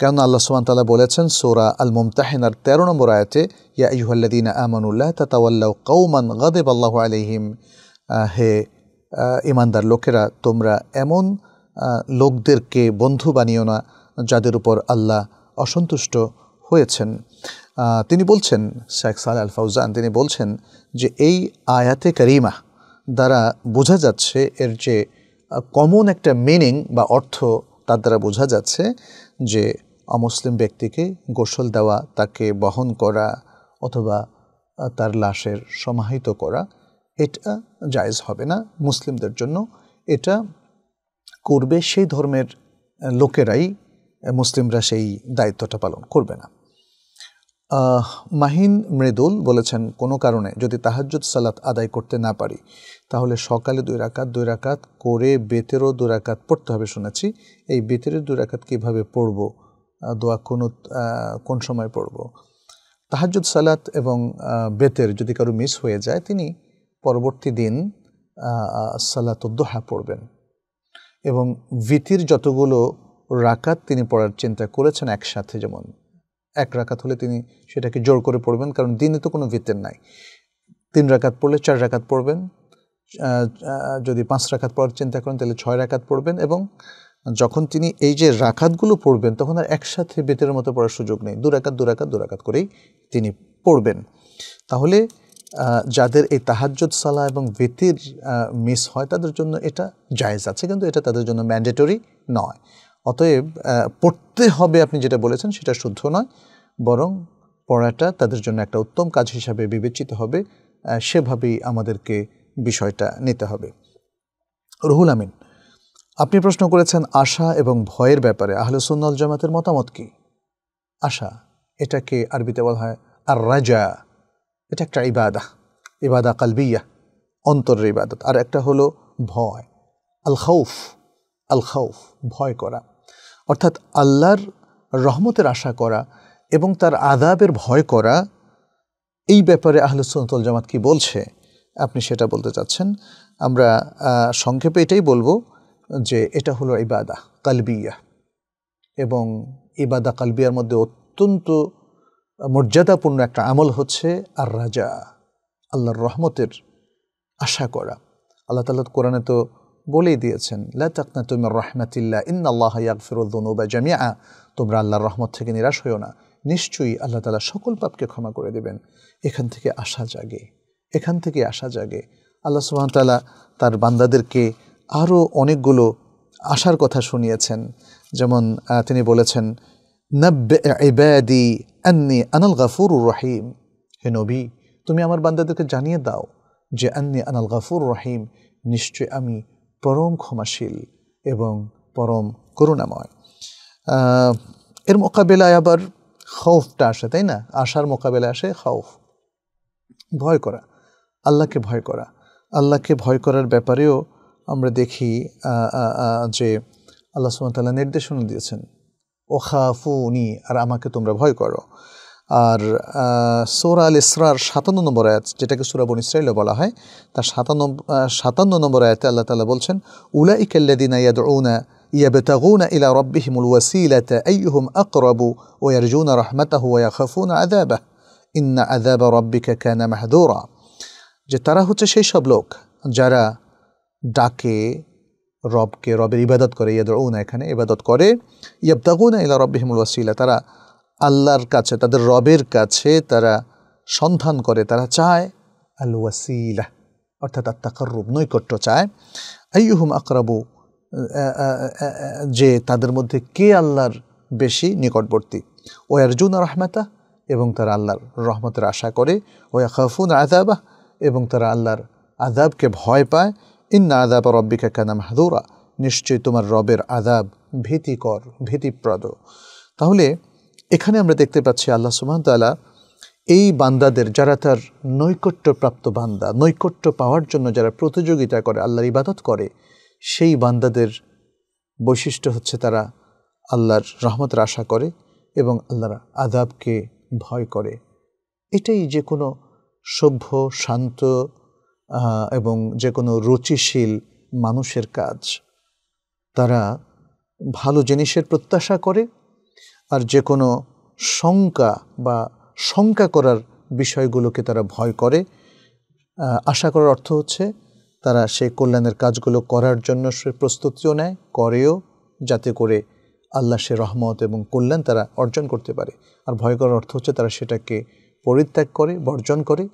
কেন আল্লাহ সুবাহতাল্লাহ বলেছেন সোরা আল মুমতাহিনার তেরো নম্বর আয়তে ইয়া ইহুল্লাদিন আমানুল্লাহ তাতাওয়াল্লাহ কৌমান গাদেব আল্লাহ আলহিম হে ইমানদার লোকেরা তোমরা এমন লোকদেরকে বন্ধু বানিও না যাদের উপর আল্লাহ অসন্তুষ্ট হয়েছেন তিনি বলছেন শেখ সাল আল ফাউজান তিনি বলছেন যে এই আয়াতে করিমা দ্বারা বোঝা যাচ্ছে এর যে কমন একটা মিনিং বা অর্থ তার দ্বারা বোঝা যাচ্ছে যে অমুসলিম ব্যক্তিকে গোসল দেওয়া তাকে বহন করা অথবা তার লাশের সমাহিত করা এটা জায়জ হবে না মুসলিমদের জন্য এটা করবে সেই ধর্মের লোকেরাই মুসলিমরা সেই দায়িত্বটা পালন করবে না মাহিন মৃদুল বলেছেন কোনো কারণে যদি তাহাজ্জুদ সালাত আদায় করতে না পারি তাহলে সকালে দুই রাকাত দুই রাকাত করে বেতেরও দুই রাকাত পড়তে হবে শুনেছি এই বেতেরের দুই রাকাত কীভাবে পড়ব দোয়া কোন কোন সময় পড়ব তাহাজ্জুদ সালাত এবং বেতের যদি কারো মিস হয়ে যায় তিনি পরবর্তী দিন সালাত দোহা পড়বেন এবং ভিতির যতগুলো রাকাত তিনি পড়ার চিন্তা করেছেন একসাথে যেমন এক রাকাত হলে তিনি সেটাকে জোর করে পড়বেন কারণ দিনে তো কোনো ভিত্তের নাই তিন রাখাত পড়লে চার রাখাত পড়বেন যদি পাঁচ রাখাত পড়ার চিন্তা করেন তাহলে ছয় রাখাত পড়বেন এবং যখন তিনি এই যে রাখাতগুলো পড়বেন তখন আর একসাথে বেতের মতো পড়ার সুযোগ নেই দু দু রাখাত দু রাখাত করেই তিনি পড়বেন তাহলে যাদের এই তাহাজ্জুদ সালা এবং বেতির মিস হয় তাদের জন্য এটা জায়জ আছে কিন্তু এটা তাদের জন্য ম্যান্ডেটরি নয় অতএব পড়তে হবে আপনি যেটা বলেছেন সেটা শুদ্ধ নয় বরং পড়াটা তাদের জন্য একটা উত্তম কাজ হিসাবে বিবেচিত হবে সেভাবেই আমাদেরকে বিষয়টা নিতে হবে রুহুল আমিন আপনি প্রশ্ন করেছেন আশা এবং ভয়ের ব্যাপারে আহলে সুন্নল জামাতের মতামত কি আশা এটাকে আরবিতে বলা হয় আর রাজা এটা একটা ইবাদা ইবাদা কালবিয়া অন্তরের ইবাদত আর একটা হলো ভয় আল আলখাউফ আল ভয় করা অর্থাৎ আল্লাহর রহমতের আশা করা এবং তার আদাবের ভয় করা এই ব্যাপারে আহলুসনতল জামাত কি বলছে আপনি সেটা বলতে চাচ্ছেন আমরা সংক্ষেপে এটাই বলবো যে এটা হলো ইবাদা কালবিয়া এবং ইবাদা কালবিয়ার মধ্যে অত্যন্ত মর্যাদাপূর্ণ একটা আমল হচ্ছে আর রাজা আল্লাহর রহমতের আশা করা আল্লাহ তাল্লা কোরআনে তো বলেই দিয়েছেন লাতাকনা তুমি রহমাতিল্লা ইন্নাল্লাহ ইয়াগফিরুদ্দনুবা জামিয়া তোমরা আল্লাহর রহমত থেকে নিরাশ হইও না নিশ্চয়ই আল্লাহ তালা সকল পাপকে ক্ষমা করে দেবেন এখান থেকে আশা জাগে এখান থেকে আশা জাগে আল্লাহ সুহামতালা তার বান্দাদেরকে আরও অনেকগুলো আশার কথা শুনিয়েছেন যেমন তিনি বলেছেন নব্যাদি আন্নি আনাল গাফুর রহিম হে নবী তুমি আমার বান্দাদেরকে জানিয়ে দাও যে আন্নি আনাল গাফুর রহিম নিশ্চয় আমি পরম ক্ষমাশীল এবং পরম করুণাময় এর মোকাবেলায় আবার খৌফটা আসে তাই না আশার মোকাবেলায় আসে খৌফ ভয় করা আল্লাহকে ভয় করা আল্লাহকে ভয় করার ব্যাপারেও আমরা দেখি যে আল্লাহ সুমতাল্লাহ নির্দেশনা দিয়েছেন ওখা ফু উনি আর আমাকে তোমরা ভয় করো আর সূরা আল ইসরার 57 নম্বর আয়াত যেটাকে সুরা বনী ইসরায়েলও বলা হয় তার 57 নম্বর আয়াতে আল্লাহ তাআলা বলেন উলাইকা ইকাল্লাদিনা ইয়াদউনা ইলা রাব্বিহিমুল ওয়াসিলাত আইহুম আকরাবু ওয়া ইয়ারজুনা রাহমাতাহু ওয়া ويخافون আযাবাহ إن আযাব রাব্বিকা কানা মাহদুরা যে তারা হচ্ছে সেই সব লোক যারা ডাকে রবকে রবের ইবাদত করে ইয়াদউনা এখানে ইবাদত করে ইয়াবতাগুনা ইলা রাব্বিহিমুল ওয়াসিলা তারা আল্লাহর কাছে তাদের রবের কাছে তারা সন্ধান করে তারা চায় আল ওয়াসিলা অর্থাৎ আত্মাকার রূপ নৈকট্য চায় আইহুম আকরাবু যে তাদের মধ্যে কে আল্লাহর বেশি নিকটবর্তী ও আর্জুন রহমাতা এবং তারা আল্লাহর রহমতের আশা করে ও খাফুন আদাবা এবং তারা আল্লাহর আদাবকে ভয় পায় ইন্না আদাব রব্বিকা কানাম হাদুরা নিশ্চয়ই তোমার রবের আদাব ভীতিকর ভীতিপ্রদ তাহলে এখানে আমরা দেখতে পাচ্ছি আল্লাহ তালা এই বান্দাদের যারা তার নৈকট্যপ্রাপ্ত বান্দা নৈকট্য পাওয়ার জন্য যারা প্রতিযোগিতা করে আল্লাহর ইবাদত করে সেই বান্দাদের বৈশিষ্ট্য হচ্ছে তারা আল্লাহর রহমত আশা করে এবং আল্লাহর আদাবকে ভয় করে এটাই যে কোনো সভ্য শান্ত এবং যে কোনো রুচিশীল মানুষের কাজ তারা ভালো জিনিসের প্রত্যাশা করে আর যে কোনো শঙ্কা বা শঙ্কা করার বিষয়গুলোকে তারা ভয় করে আশা করার অর্থ হচ্ছে তারা সেই কল্যাণের কাজগুলো করার জন্য সে প্রস্তুতিও নেয় করেও যাতে করে আল্লাহ সে রহমত এবং কল্যাণ তারা অর্জন করতে পারে আর ভয় করার অর্থ হচ্ছে তারা সেটাকে পরিত্যাগ করে বর্জন করে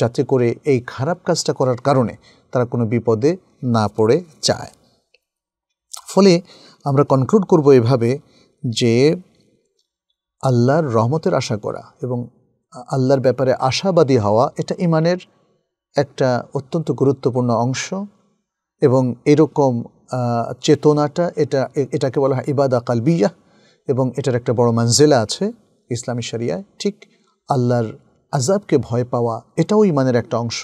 যাতে করে এই খারাপ কাজটা করার কারণে তারা কোনো বিপদে না পড়ে যায় ফলে আমরা কনক্লুড করব এভাবে যে আল্লাহর রহমতের আশা করা এবং আল্লাহর ব্যাপারে আশাবাদী হওয়া এটা ইমানের একটা অত্যন্ত গুরুত্বপূর্ণ অংশ এবং এরকম চেতনাটা এটা এটাকে বলা হয় ইবাদা কালবিয়া এবং এটার একটা বড় মানজেলা আছে ইসলামী সারিয়ায় ঠিক আল্লাহর আজাবকে ভয় পাওয়া এটাও ইমানের একটা অংশ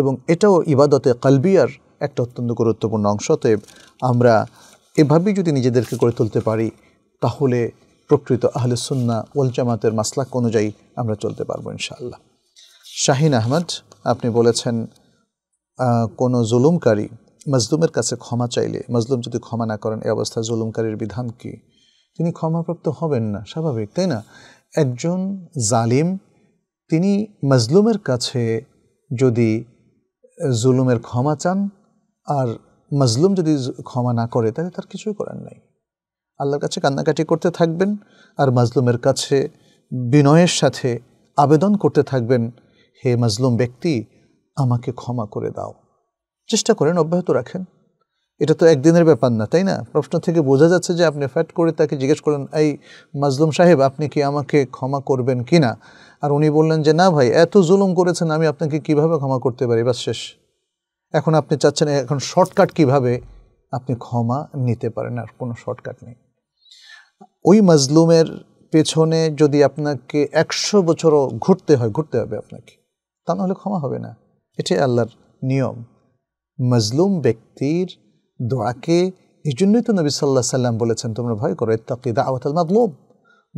এবং এটাও ইবাদতে কালবিয়ার একটা অত্যন্ত গুরুত্বপূর্ণ অংশ অতএব আমরা এভাবেই যদি নিজেদেরকে গড়ে তুলতে পারি তাহলে প্রকৃত আহলে সুন্না ওল জামাতের মাসলাক অনুযায়ী আমরা চলতে পারবো ইনশাআল্লাহ শাহিন আহমদ আপনি বলেছেন কোনো জুলুমকারী মজলুমের কাছে ক্ষমা চাইলে মজলুম যদি ক্ষমা না করেন এ অবস্থায় জুলুমকারীর বিধান কি তিনি ক্ষমাপ্রাপ্ত হবেন না স্বাভাবিক তাই না একজন জালিম তিনি মজলুমের কাছে যদি জুলুমের ক্ষমা চান আর মজলুম যদি ক্ষমা না করে তাহলে তার কিছুই করার নাই আল্লাহর কাছে কান্নাকাটি করতে থাকবেন আর মাজলুমের কাছে বিনয়ের সাথে আবেদন করতে থাকবেন হে মাজলুম ব্যক্তি আমাকে ক্ষমা করে দাও চেষ্টা করেন অব্যাহত রাখেন এটা তো একদিনের ব্যাপার না তাই না প্রশ্ন থেকে বোঝা যাচ্ছে যে আপনি ফ্যাট করে তাকে জিজ্ঞেস করলেন এই মাজলুম সাহেব আপনি কি আমাকে ক্ষমা করবেন কি না আর উনি বললেন যে না ভাই এত জুলুম করেছেন আমি আপনাকে কিভাবে ক্ষমা করতে পারি বা শেষ এখন আপনি চাচ্ছেন এখন শর্টকাট কিভাবে আপনি ক্ষমা নিতে পারেন আর কোনো শর্টকাট নেই ওই মজলুমের পেছনে যদি আপনাকে একশো বছরও ঘুরতে হয় ঘুরতে হবে আপনাকে তা নাহলে ক্ষমা হবে না এটি আল্লাহর নিয়ম মজলুম ব্যক্তির দোয়াকে এই জন্যই তো নবী সাল্লাহ সাল্লাম বলেছেন তোমরা ভয় করো দা দাওয়াত মাদলুম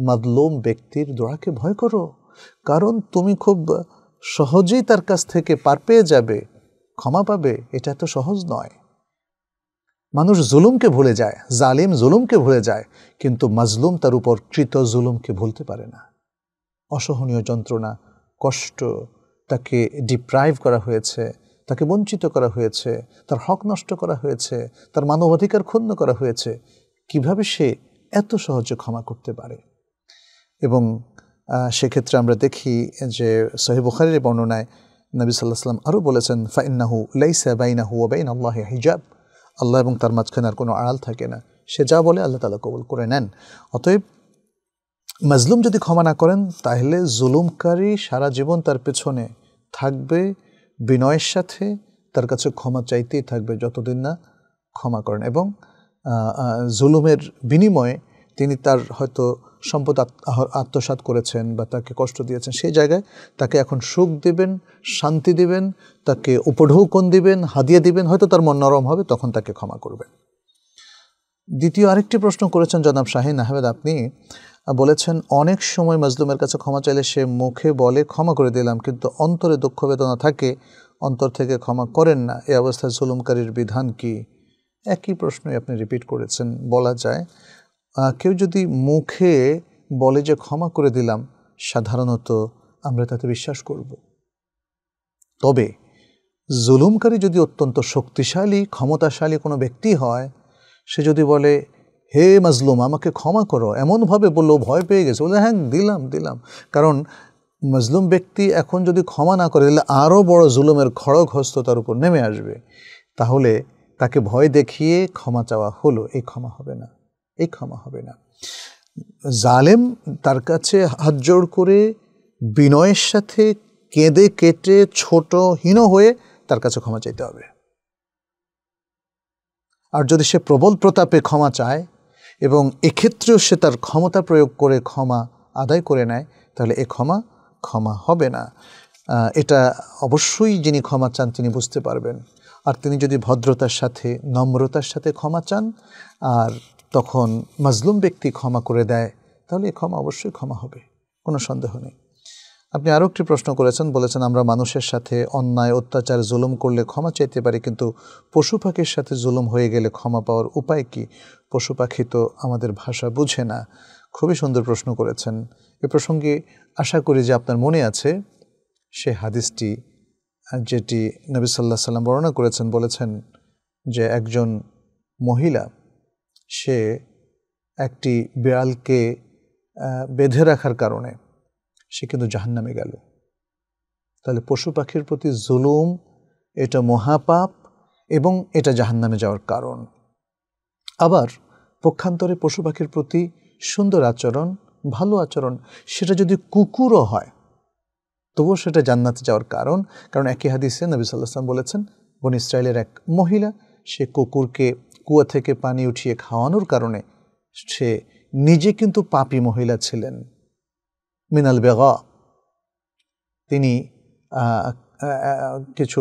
মাদলুম ব্যক্তির দোয়াকে ভয় করো কারণ তুমি খুব সহজেই তার কাছ থেকে পার পেয়ে যাবে ক্ষমা পাবে এটা তো সহজ নয় মানুষ জুলুমকে ভুলে যায় জালিম জুলুমকে ভুলে যায় কিন্তু মাজলুম তার উপর কৃত জুলুমকে ভুলতে পারে না অসহনীয় যন্ত্রণা কষ্ট তাকে ডিপ্রাইভ করা হয়েছে তাকে বঞ্চিত করা হয়েছে তার হক নষ্ট করা হয়েছে তার মানবাধিকার ক্ষুণ্ণ করা হয়েছে কিভাবে সে এত সহজে ক্ষমা করতে পারে এবং সেক্ষেত্রে আমরা দেখি যে সহিবুখারির বর্ণনায় নবী সাল্লাহ সাল্লাম আরও বলেছেন ফাইন্নাহু লাইসা বাইনাহু বাইন আল্লাহ হিজাব আল্লাহ এবং তার মাঝখানে আর কোনো আড়াল থাকে না সে যা বলে আল্লাহ তালা কবুল করে নেন অতএব মাজলুম যদি ক্ষমা না করেন তাহলে জুলুমকারী সারা জীবন তার পেছনে থাকবে বিনয়ের সাথে তার কাছে ক্ষমা চাইতেই থাকবে যতদিন না ক্ষমা করেন এবং জুলুমের বিনিময়ে তিনি তার হয়তো সম্পদ আত্মসাত করেছেন বা তাকে কষ্ট দিয়েছেন সেই জায়গায় তাকে এখন সুখ দিবেন শান্তি দিবেন তাকে উপঢৌকন দিবেন হাদিয়া দিবেন হয়তো তার মন নরম হবে তখন তাকে ক্ষমা করবেন দ্বিতীয় আরেকটি প্রশ্ন করেছেন জনাব শাহিন আহমেদ আপনি বলেছেন অনেক সময় মজলুমের কাছে ক্ষমা চাইলে সে মুখে বলে ক্ষমা করে দিলাম কিন্তু অন্তরে দুঃখ বেদনা থাকে অন্তর থেকে ক্ষমা করেন না এ অবস্থায় জুলুমকারীর বিধান কি একই প্রশ্নই আপনি রিপিট করেছেন বলা যায় কেউ যদি মুখে বলে যে ক্ষমা করে দিলাম সাধারণত আমরা তাতে বিশ্বাস করব তবে জুলুমকারী যদি অত্যন্ত শক্তিশালী ক্ষমতাশালী কোনো ব্যক্তি হয় সে যদি বলে হে মাজলুম আমাকে ক্ষমা করো এমনভাবে বললো ভয় পেয়ে গেছে বলে হ্যাঁ দিলাম দিলাম কারণ মজলুম ব্যক্তি এখন যদি ক্ষমা না করে তাহলে আরও বড় জুলুমের খড়গ হস্ত তার উপর নেমে আসবে তাহলে তাকে ভয় দেখিয়ে ক্ষমা চাওয়া হলো এই ক্ষমা হবে না এই ক্ষমা হবে না জালেম তার কাছে হাত জোড় করে বিনয়ের সাথে কেঁদে কেটে ছোট হীন হয়ে তার কাছে ক্ষমা চাইতে হবে আর যদি সে প্রবল প্রতাপে ক্ষমা চায় এবং এক্ষেত্রেও সে তার ক্ষমতা প্রয়োগ করে ক্ষমা আদায় করে নেয় তাহলে এ ক্ষমা ক্ষমা হবে না এটা অবশ্যই যিনি ক্ষমা চান তিনি বুঝতে পারবেন আর তিনি যদি ভদ্রতার সাথে নম্রতার সাথে ক্ষমা চান আর তখন মাজলুম ব্যক্তি ক্ষমা করে দেয় তাহলে এই ক্ষমা অবশ্যই ক্ষমা হবে কোনো সন্দেহ নেই আপনি আরও একটি প্রশ্ন করেছেন বলেছেন আমরা মানুষের সাথে অন্যায় অত্যাচার জুলুম করলে ক্ষমা চাইতে পারি কিন্তু পশু পাখির সাথে জুলুম হয়ে গেলে ক্ষমা পাওয়ার উপায় কি পশু পাখি তো আমাদের ভাষা বুঝে না খুবই সুন্দর প্রশ্ন করেছেন এ প্রসঙ্গে আশা করি যে আপনার মনে আছে সে হাদিসটি যেটি নবী সাল্লাহ সাল্লাম বর্ণনা করেছেন বলেছেন যে একজন মহিলা সে একটি বিড়ালকে বেঁধে রাখার কারণে সে কিন্তু জাহান্নামে গেল তাহলে পশু পাখির প্রতি জুলুম এটা মহাপাপ এবং এটা জাহান্নামে যাওয়ার কারণ আবার পক্ষান্তরে পশু পাখির প্রতি সুন্দর আচরণ ভালো আচরণ সেটা যদি কুকুরও হয় তবুও সেটা জান্নাতে যাওয়ার কারণ কারণ একই হাদিসে নবী সাল্লাহাম বলেছেন বন ইসরায়েলের এক মহিলা সে কুকুরকে কুয়া থেকে পানি উঠিয়ে খাওয়ানোর কারণে সে নিজে কিন্তু পাপি মহিলা ছিলেন মিনাল বেগ তিনি কিছু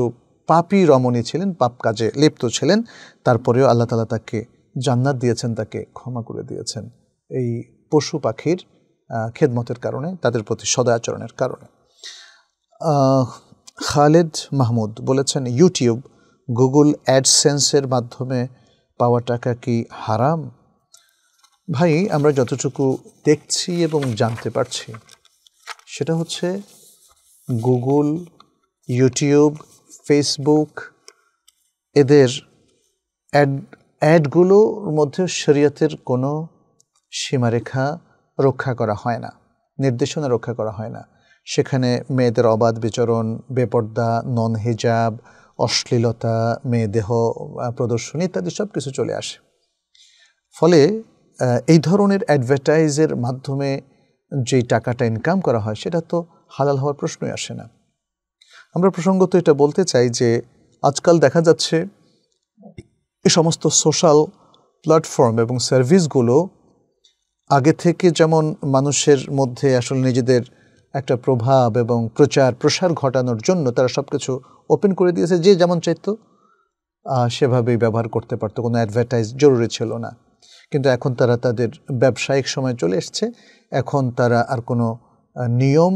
পাপি রমণী ছিলেন পাপ কাজে লিপ্ত ছিলেন তারপরেও আল্লাহ তালা তাকে জান্নাত দিয়েছেন তাকে ক্ষমা করে দিয়েছেন এই পশু পাখির খেদমতের কারণে তাদের প্রতি সদাচরণের কারণে খালেদ মাহমুদ বলেছেন ইউটিউব গুগল অ্যাডসেন্সের মাধ্যমে পাওয়া টাকা কি হারাম ভাই আমরা যতটুকু দেখছি এবং জানতে পারছি সেটা হচ্ছে গুগল ইউটিউব ফেসবুক এদের অ্যাড অ্যাডগুলোর মধ্যে শরীয়তের কোনো সীমারেখা রক্ষা করা হয় না নির্দেশনা রক্ষা করা হয় না সেখানে মেয়েদের অবাধ বিচরণ বেপর্দা নন হেজাব অশ্লীলতা মেয়েদেহ প্রদর্শনী ইত্যাদি সব কিছু চলে আসে ফলে এই ধরনের অ্যাডভার্টাইজের মাধ্যমে যে টাকাটা ইনকাম করা হয় সেটা তো হালাল হওয়ার প্রশ্নই আসে না আমরা প্রসঙ্গত এটা বলতে চাই যে আজকাল দেখা যাচ্ছে এ সমস্ত সোশ্যাল প্ল্যাটফর্ম এবং সার্ভিসগুলো আগে থেকে যেমন মানুষের মধ্যে আসলে নিজেদের একটা প্রভাব এবং প্রচার প্রসার ঘটানোর জন্য তারা সব কিছু ওপেন করে দিয়েছে যে যেমন চাইত সেভাবেই ব্যবহার করতে পারতো কোনো অ্যাডভার্টাইজ জরুরি ছিল না কিন্তু এখন তারা তাদের ব্যবসায়িক সময় চলে এসছে এখন তারা আর কোনো নিয়ম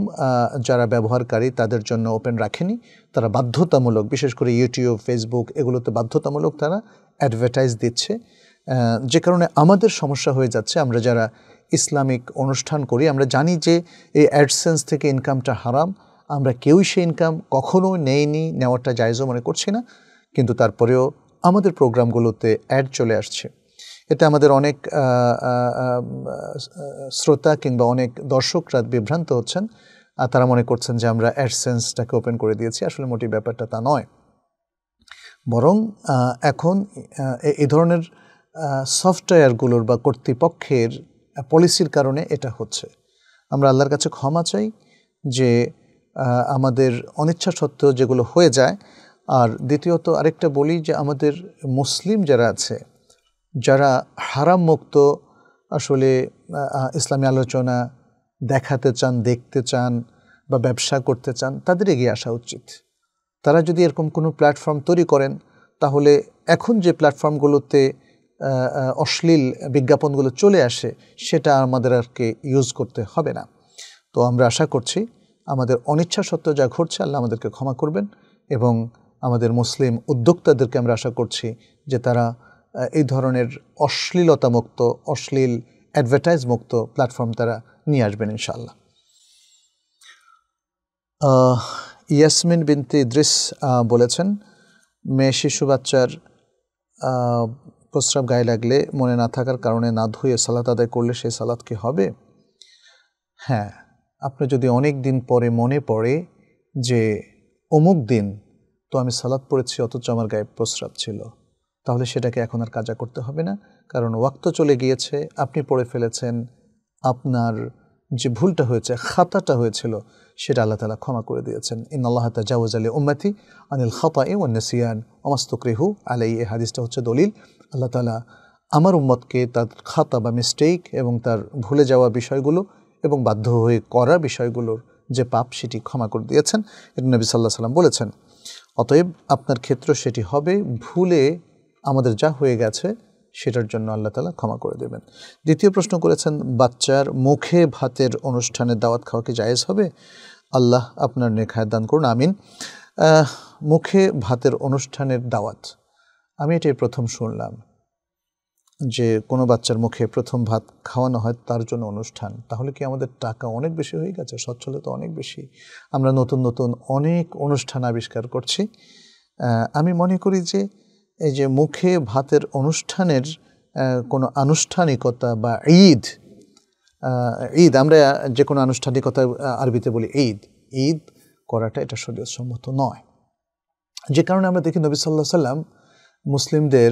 যারা ব্যবহারকারী তাদের জন্য ওপেন রাখেনি তারা বাধ্যতামূলক বিশেষ করে ইউটিউব ফেসবুক এগুলোতে বাধ্যতামূলক তারা অ্যাডভার্টাইজ দিচ্ছে যে কারণে আমাদের সমস্যা হয়ে যাচ্ছে আমরা যারা ইসলামিক অনুষ্ঠান করি আমরা জানি যে এই অ্যাডসেন্স থেকে ইনকামটা হারাম আমরা কেউই সে ইনকাম কখনো নেইনি নেওয়াটা জায়জও মনে করছি না কিন্তু তারপরেও আমাদের প্রোগ্রামগুলোতে অ্যাড চলে আসছে এতে আমাদের অনেক শ্রোতা কিংবা অনেক দর্শকরা বিভ্রান্ত হচ্ছেন আর তারা মনে করছেন যে আমরা অ্যাডসেন্সটাকে ওপেন করে দিয়েছি আসলে মোটি ব্যাপারটা তা নয় বরং এখন এ ধরনের সফটওয়্যারগুলোর বা কর্তৃপক্ষের পলিসির কারণে এটা হচ্ছে আমরা আল্লাহর কাছে ক্ষমা চাই যে আমাদের অনিচ্ছা সত্ত্বেও যেগুলো হয়ে যায় আর দ্বিতীয়ত আরেকটা বলি যে আমাদের মুসলিম যারা আছে যারা হারাম মুক্ত আসলে ইসলামী আলোচনা দেখাতে চান দেখতে চান বা ব্যবসা করতে চান তাদের এগিয়ে আসা উচিত তারা যদি এরকম কোনো প্ল্যাটফর্ম তৈরি করেন তাহলে এখন যে প্ল্যাটফর্মগুলোতে অশ্লীল বিজ্ঞাপনগুলো চলে আসে সেটা আমাদের আরকে ইউজ করতে হবে না তো আমরা আশা করছি আমাদের অনিচ্ছা সত্ত্বেও যা ঘটছে আল্লাহ আমাদেরকে ক্ষমা করবেন এবং আমাদের মুসলিম উদ্যোক্তাদেরকে আমরা আশা করছি যে তারা এই ধরনের অশ্লীলতা মুক্ত অশ্লীল অ্যাডভার্টাইজ মুক্ত প্ল্যাটফর্ম তারা নিয়ে আসবেন ইনশাল্লাহ ইয়াসমিন বিনতি দৃশ বলেছেন মেয়ে শিশু বাচ্চার প্রস্রাব গায়ে লাগলে মনে না থাকার কারণে না ধুয়ে সালাত আদায় করলে সেই সালাত কি হবে হ্যাঁ আপনি যদি অনেক দিন পরে মনে পড়ে যে অমুক দিন তো আমি সালাত পড়েছি অথচ আমার গায়ে প্রস্রাব ছিল তাহলে সেটাকে এখন আর কাজা করতে হবে না কারণ ওয়াক্ত চলে গিয়েছে আপনি পড়ে ফেলেছেন আপনার যে ভুলটা হয়েছে খাতাটা হয়েছিল সেটা আল্লাহ তালা ক্ষমা করে দিয়েছেন ইন আল্লাহ তাজাউজ আলী উম্মাতি আনিল খতা এ ওয়ান্নাসিয়ান রেহু আলাই এ হাদিসটা হচ্ছে দলিল আল্লাহ তালা আমার উম্মতকে তার খাতা বা মিস্টেক এবং তার ভুলে যাওয়া বিষয়গুলো এবং বাধ্য হয়ে করা বিষয়গুলোর যে পাপ সেটি ক্ষমা করে দিয়েছেন এটা নবী সাল্লাহ সাল্লাম বলেছেন অতএব আপনার ক্ষেত্র সেটি হবে ভুলে আমাদের যা হয়ে গেছে সেটার জন্য আল্লাহ তালা ক্ষমা করে দেবেন দ্বিতীয় প্রশ্ন করেছেন বাচ্চার মুখে ভাতের অনুষ্ঠানে দাওয়াত খাওয়া কি জায়েজ হবে আল্লাহ আপনার নেখায় দান করুন আমিন মুখে ভাতের অনুষ্ঠানের দাওয়াত আমি এটাই প্রথম শুনলাম যে কোনো বাচ্চার মুখে প্রথম ভাত খাওয়ানো হয় তার জন্য অনুষ্ঠান তাহলে কি আমাদের টাকা অনেক বেশি হয়ে গেছে সচ্ছলতা অনেক বেশি আমরা নতুন নতুন অনেক অনুষ্ঠান আবিষ্কার করছি আমি মনে করি যে এই যে মুখে ভাতের অনুষ্ঠানের কোনো আনুষ্ঠানিকতা বা ঈদ ঈদ আমরা যে কোনো আনুষ্ঠানিকতা আরবিতে বলি ঈদ ঈদ করাটা এটা শরীয়সম্মত নয় যে কারণে আমরা দেখি নবী সাল্লাহ সাল্লাম মুসলিমদের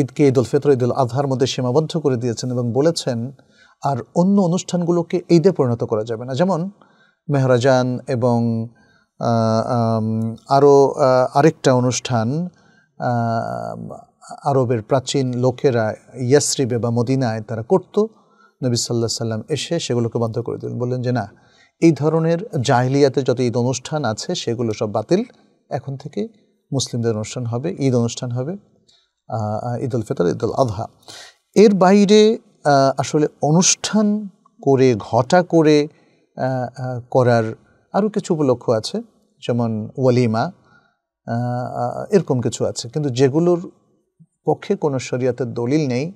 ঈদকে ঈদ উল ফিতর ঈদ উল আজহার মধ্যে সীমাবদ্ধ করে দিয়েছেন এবং বলেছেন আর অন্য অনুষ্ঠানগুলোকে ঈদে পরিণত করা যাবে না যেমন মেহরাজান এবং আরও আরেকটা অনুষ্ঠান আরবের প্রাচীন লোকেরা ইয়াসরিবে বা মদিনায় তারা করত নবী সাল্লাহ সাল্লাম এসে সেগুলোকে বন্ধ করে দিলেন বললেন যে না এই ধরনের জাহিলিয়াতে যত ঈদ অনুষ্ঠান আছে সেগুলো সব বাতিল এখন থেকে মুসলিমদের অনুষ্ঠান হবে ঈদ অনুষ্ঠান হবে ঈদ উল ফিতর ঈদ উল আধহা এর বাইরে আসলে অনুষ্ঠান করে ঘটা করে করার আরও কিছু উপলক্ষ আছে যেমন ওয়ালিমা এরকম কিছু আছে কিন্তু যেগুলোর পক্ষে কোনো শরিয়াতের দলিল নেই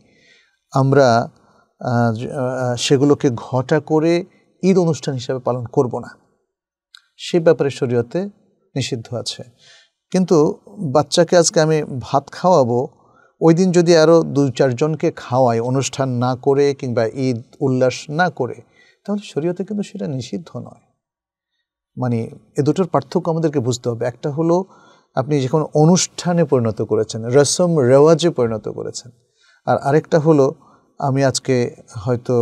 আমরা সেগুলোকে ঘটা করে ঈদ অনুষ্ঠান হিসাবে পালন করব না সে ব্যাপারে শরীয়তে নিষিদ্ধ আছে কিন্তু বাচ্চাকে আজকে আমি ভাত খাওয়াবো ওই দিন যদি আরও দুই চারজনকে খাওয়াই অনুষ্ঠান না করে কিংবা ঈদ উল্লাস না করে তাহলে শরীয়তে কিন্তু সেটা নিষিদ্ধ নয় মানে এ দুটোর পার্থক্য আমাদেরকে বুঝতে হবে একটা হলো আপনি যখন অনুষ্ঠানে পরিণত করেছেন রসম রেওয়াজে পরিণত করেছেন আর আরেকটা হলো আমি আজকে হয়তো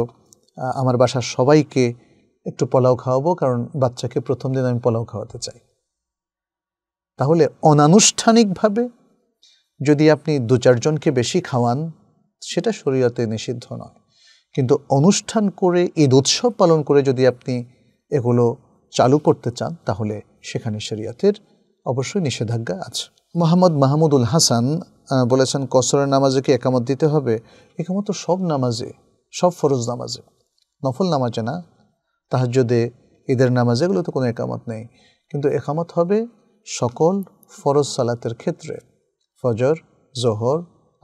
আমার বাসার সবাইকে একটু পোলাও খাওয়াবো কারণ বাচ্চাকে প্রথম দিন আমি পোলাও খাওয়াতে চাই তাহলে অনানুষ্ঠানিকভাবে যদি আপনি দু চারজনকে বেশি খাওয়ান সেটা শরীয়তে নিষিদ্ধ নয় কিন্তু অনুষ্ঠান করে ঈদ উৎসব পালন করে যদি আপনি এগুলো চালু করতে চান তাহলে সেখানে শরীয়তের অবশ্যই নিষেধাজ্ঞা আছে মোহাম্মদ মাহমুদুল হাসান বলেছেন কসরের নামাজে কি একামত দিতে হবে একামত তো সব নামাজে সব ফরজ নামাজে নফল নামাজে না তাহাজ্যদে ঈদের নামাজে এগুলো তো কোনো একামত নেই কিন্তু একামত হবে সকল ফরজ সালাতের ক্ষেত্রে ফজর জোহর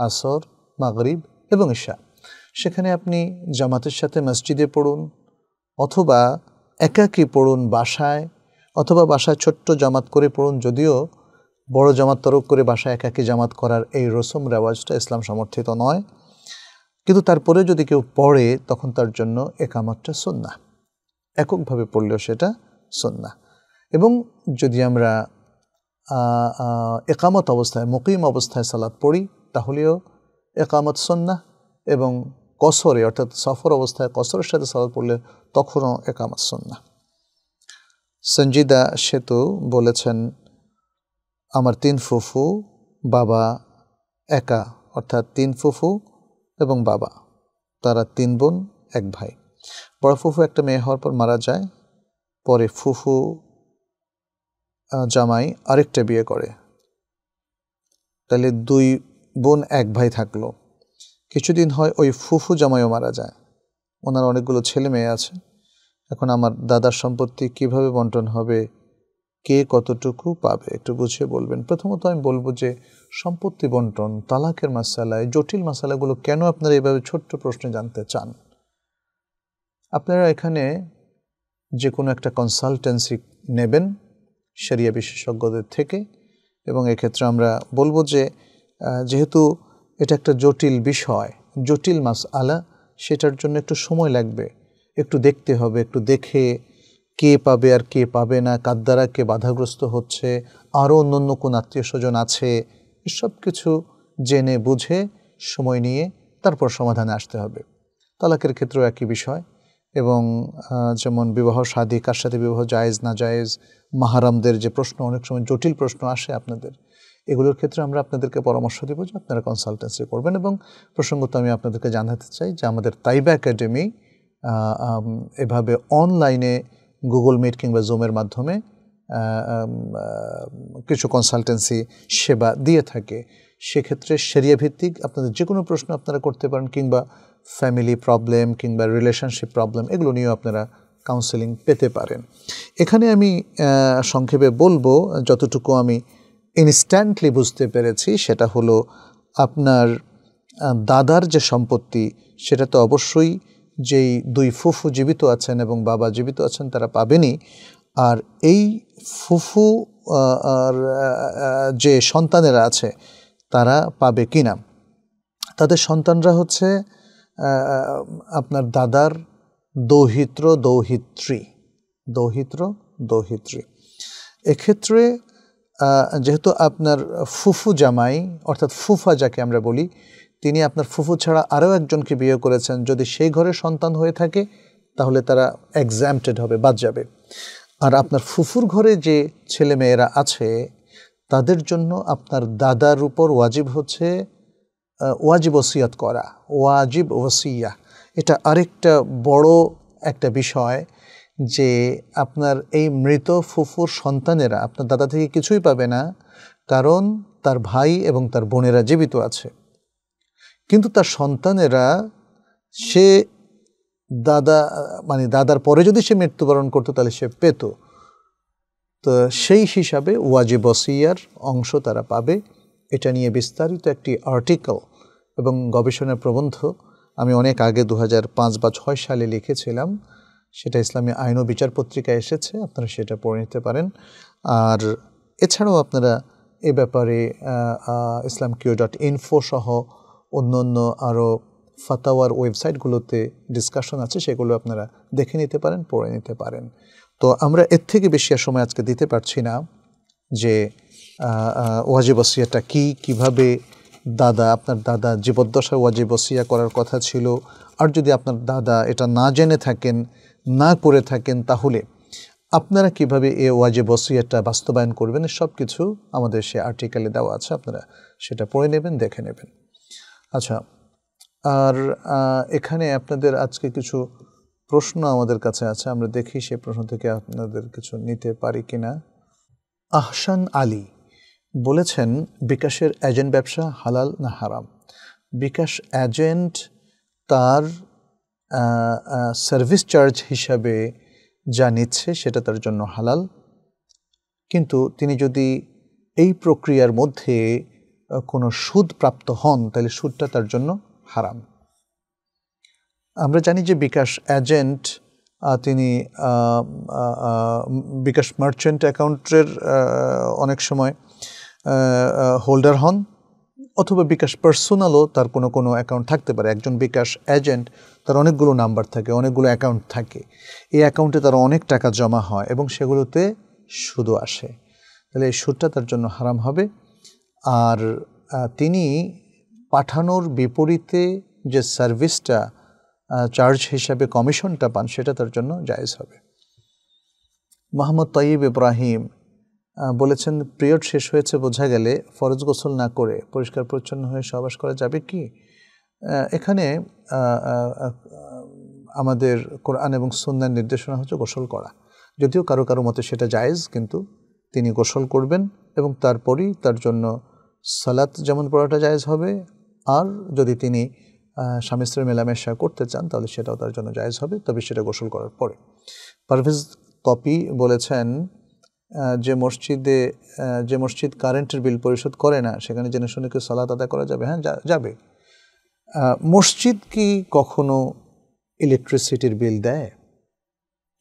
আসর মাগরিব এবং ঈশা সেখানে আপনি জামাতের সাথে মসজিদে পড়ুন অথবা একাকী পড়ুন বাসায় অথবা বাসায় ছোট্ট জামাত করে পড়ুন যদিও বড় জামাত তরক করে বাসায় একাকি জামাত করার এই রসম রেওয়াজটা ইসলাম সমর্থিত নয় কিন্তু তারপরে যদি কেউ পড়ে তখন তার জন্য একামতটা সন্না এককভাবে পড়লেও সেটা সন্না এবং যদি আমরা একামত অবস্থায় মুকিম অবস্থায় সালাদ পড়ি তাহলেও একামত সন্না এবং কসরে অর্থাৎ সফর অবস্থায় কসরের সাথে সালাদ পড়লে তখনও একামত সন্না সঞ্জিদা সেতু বলেছেন আমার তিন ফুফু বাবা একা অর্থাৎ তিন ফুফু এবং বাবা তারা তিন বোন এক ভাই বড় ফুফু একটা মেয়ে হওয়ার পর মারা যায় পরে ফুফু জামাই আরেকটা বিয়ে করে তাহলে দুই বোন এক ভাই থাকলো কিছুদিন হয় ওই ফুফু জামাইও মারা যায় ওনার অনেকগুলো ছেলে মেয়ে আছে এখন আমার দাদার সম্পত্তি কিভাবে বন্টন হবে কে কতটুকু পাবে একটু বুঝিয়ে বলবেন প্রথমত আমি বলবো যে সম্পত্তি বন্টন তালাকের মশালায় জটিল মশালাগুলো কেন আপনারা এভাবে ছোট্ট প্রশ্নে জানতে চান আপনারা এখানে যে কোনো একটা কনসালটেন্সি নেবেন সেরিয়া বিশেষজ্ঞদের থেকে এবং এক্ষেত্রে আমরা বলবো যে যেহেতু এটা একটা জটিল বিষয় জটিল মাস আলা সেটার জন্য একটু সময় লাগবে একটু দেখতে হবে একটু দেখে কে পাবে আর কে পাবে না কার দ্বারা কে বাধাগ্রস্ত হচ্ছে আরও অন্য অন্য কোন আত্মীয় স্বজন আছে এসব কিছু জেনে বুঝে সময় নিয়ে তারপর সমাধানে আসতে হবে তালাকের ক্ষেত্রেও একই বিষয় এবং যেমন বিবাহ সাদী কার সাথে বিবাহ জায়েজ না জায়েজ মাহারামদের যে প্রশ্ন অনেক সময় জটিল প্রশ্ন আসে আপনাদের এগুলোর ক্ষেত্রে আমরা আপনাদেরকে পরামর্শ দেবো যে আপনারা কনসালটেন্সি করবেন এবং প্রসঙ্গত আমি আপনাদেরকে জানাতে চাই যে আমাদের তাইবা একাডেমি এভাবে অনলাইনে গুগল মিট কিংবা জুমের মাধ্যমে কিছু কনসালটেন্সি সেবা দিয়ে থাকে সেক্ষেত্রে সেরিয়া ভিত্তিক আপনাদের যে কোনো প্রশ্ন আপনারা করতে পারেন কিংবা ফ্যামিলি প্রবলেম কিংবা রিলেশনশিপ প্রবলেম এগুলো নিয়েও আপনারা কাউন্সেলিং পেতে পারেন এখানে আমি সংক্ষেপে বলবো যতটুকু আমি ইনস্ট্যান্টলি বুঝতে পেরেছি সেটা হলো আপনার দাদার যে সম্পত্তি সেটা তো অবশ্যই যেই দুই ফুফু জীবিত আছেন এবং বাবা জীবিত আছেন তারা পাবেনি আর এই ফুফু আর যে সন্তানেরা আছে তারা পাবে কি না তাদের সন্তানরা হচ্ছে আপনার দাদার দৌহিত্র দৌহিত্রী দৌহিত্র দৌহিত্রী এক্ষেত্রে যেহেতু আপনার ফুফু জামাই অর্থাৎ ফুফা যাকে আমরা বলি তিনি আপনার ফুফু ছাড়া আরও একজনকে বিয়ে করেছেন যদি সেই ঘরে সন্তান হয়ে থাকে তাহলে তারা এক্সামটেড হবে বাদ যাবে আর আপনার ফুফুর ঘরে যে ছেলে মেয়েরা আছে তাদের জন্য আপনার দাদার উপর ওয়াজিব হচ্ছে ওয়াজিব ওসিয়াত করা ওয়াজিব ওসিয়া এটা আরেকটা বড় একটা বিষয় যে আপনার এই মৃত ফুফুর সন্তানেরা আপনার দাদা থেকে কিছুই পাবে না কারণ তার ভাই এবং তার বোনেরা জীবিত আছে কিন্তু তার সন্তানেরা সে দাদা মানে দাদার পরে যদি সে মৃত্যুবরণ করতো তাহলে সে পেত তো সেই হিসাবে ওয়াজে বসিয়ার অংশ তারা পাবে এটা নিয়ে বিস্তারিত একটি আর্টিকেল এবং গবেষণার প্রবন্ধ আমি অনেক আগে দু বা ছয় সালে লিখেছিলাম সেটা ইসলামী আইন ও বিচার পত্রিকায় এসেছে আপনারা সেটা পড়ে নিতে পারেন আর এছাড়াও আপনারা এ ব্যাপারে ইসলাম কিউ ডট ইনফো সহ অন্য অন্য আরও ফাতাওয়ার ওয়েবসাইটগুলোতে ডিসকাশন আছে সেগুলো আপনারা দেখে নিতে পারেন পড়ে নিতে পারেন তো আমরা এর থেকে বেশি আর সময় আজকে দিতে পারছি না যে ওয়াজিব বসিয়াটা কি কিভাবে দাদা আপনার দাদা জীবদ্দশায় ওয়াজিব বসিয়া করার কথা ছিল আর যদি আপনার দাদা এটা না জেনে থাকেন না করে থাকেন তাহলে আপনারা কিভাবে এ ওয়াজিব বসিয়াটা বাস্তবায়ন করবেন সব কিছু আমাদের সে আর্টিকেলে দেওয়া আছে আপনারা সেটা পড়ে নেবেন দেখে নেবেন আচ্ছা আর এখানে আপনাদের আজকে কিছু প্রশ্ন আমাদের কাছে আছে আমরা দেখি সে প্রশ্ন থেকে আপনাদের কিছু নিতে পারি কিনা আহসান আলী বলেছেন বিকাশের এজেন্ট ব্যবসা হালাল না হারাম বিকাশ এজেন্ট তার সার্ভিস চার্জ হিসাবে যা নিচ্ছে সেটা তার জন্য হালাল কিন্তু তিনি যদি এই প্রক্রিয়ার মধ্যে কোনো সুদ প্রাপ্ত হন তাহলে সুদটা তার জন্য হারাম আমরা জানি যে বিকাশ এজেন্ট তিনি বিকাশ মার্চেন্ট অ্যাকাউন্টের অনেক সময় হোল্ডার হন অথবা বিকাশ পার্সোনালও তার কোনো কোনো অ্যাকাউন্ট থাকতে পারে একজন বিকাশ এজেন্ট তার অনেকগুলো নাম্বার থাকে অনেকগুলো অ্যাকাউন্ট থাকে এই অ্যাকাউন্টে তার অনেক টাকা জমা হয় এবং সেগুলোতে সুদও আসে তাহলে এই সুদটা তার জন্য হারাম হবে আর তিনি পাঠানোর বিপরীতে যে সার্ভিসটা চার্জ হিসাবে কমিশনটা পান সেটা তার জন্য জায়েজ হবে মোহাম্মদ তয়িব ইব্রাহিম বলেছেন পিরিয়ড শেষ হয়েছে বোঝা গেলে ফরজ গোসল না করে পরিষ্কার পরিচ্ছন্ন হয়ে সবাস করা যাবে কি এখানে আমাদের কোরআন এবং সন্ধ্যার নির্দেশনা হচ্ছে গোসল করা যদিও কারো কারো মতে সেটা জায়েজ কিন্তু তিনি গোসল করবেন এবং তারপরই তার জন্য সালাত যেমন পড়াটা জায়েজ হবে আর যদি তিনি স্বামী স্ত্রীর মেলামেশা করতে চান তাহলে সেটাও তার জন্য জায়েজ হবে তবে সেটা গোসল করার পরে পারভেজ কপি বলেছেন যে মসজিদে যে মসজিদ কারেন্টের বিল পরিশোধ করে না সেখানে জেনে শুনে কি সালাত আদায় করা যাবে হ্যাঁ যাবে মসজিদ কি কখনো ইলেকট্রিসিটির বিল দেয়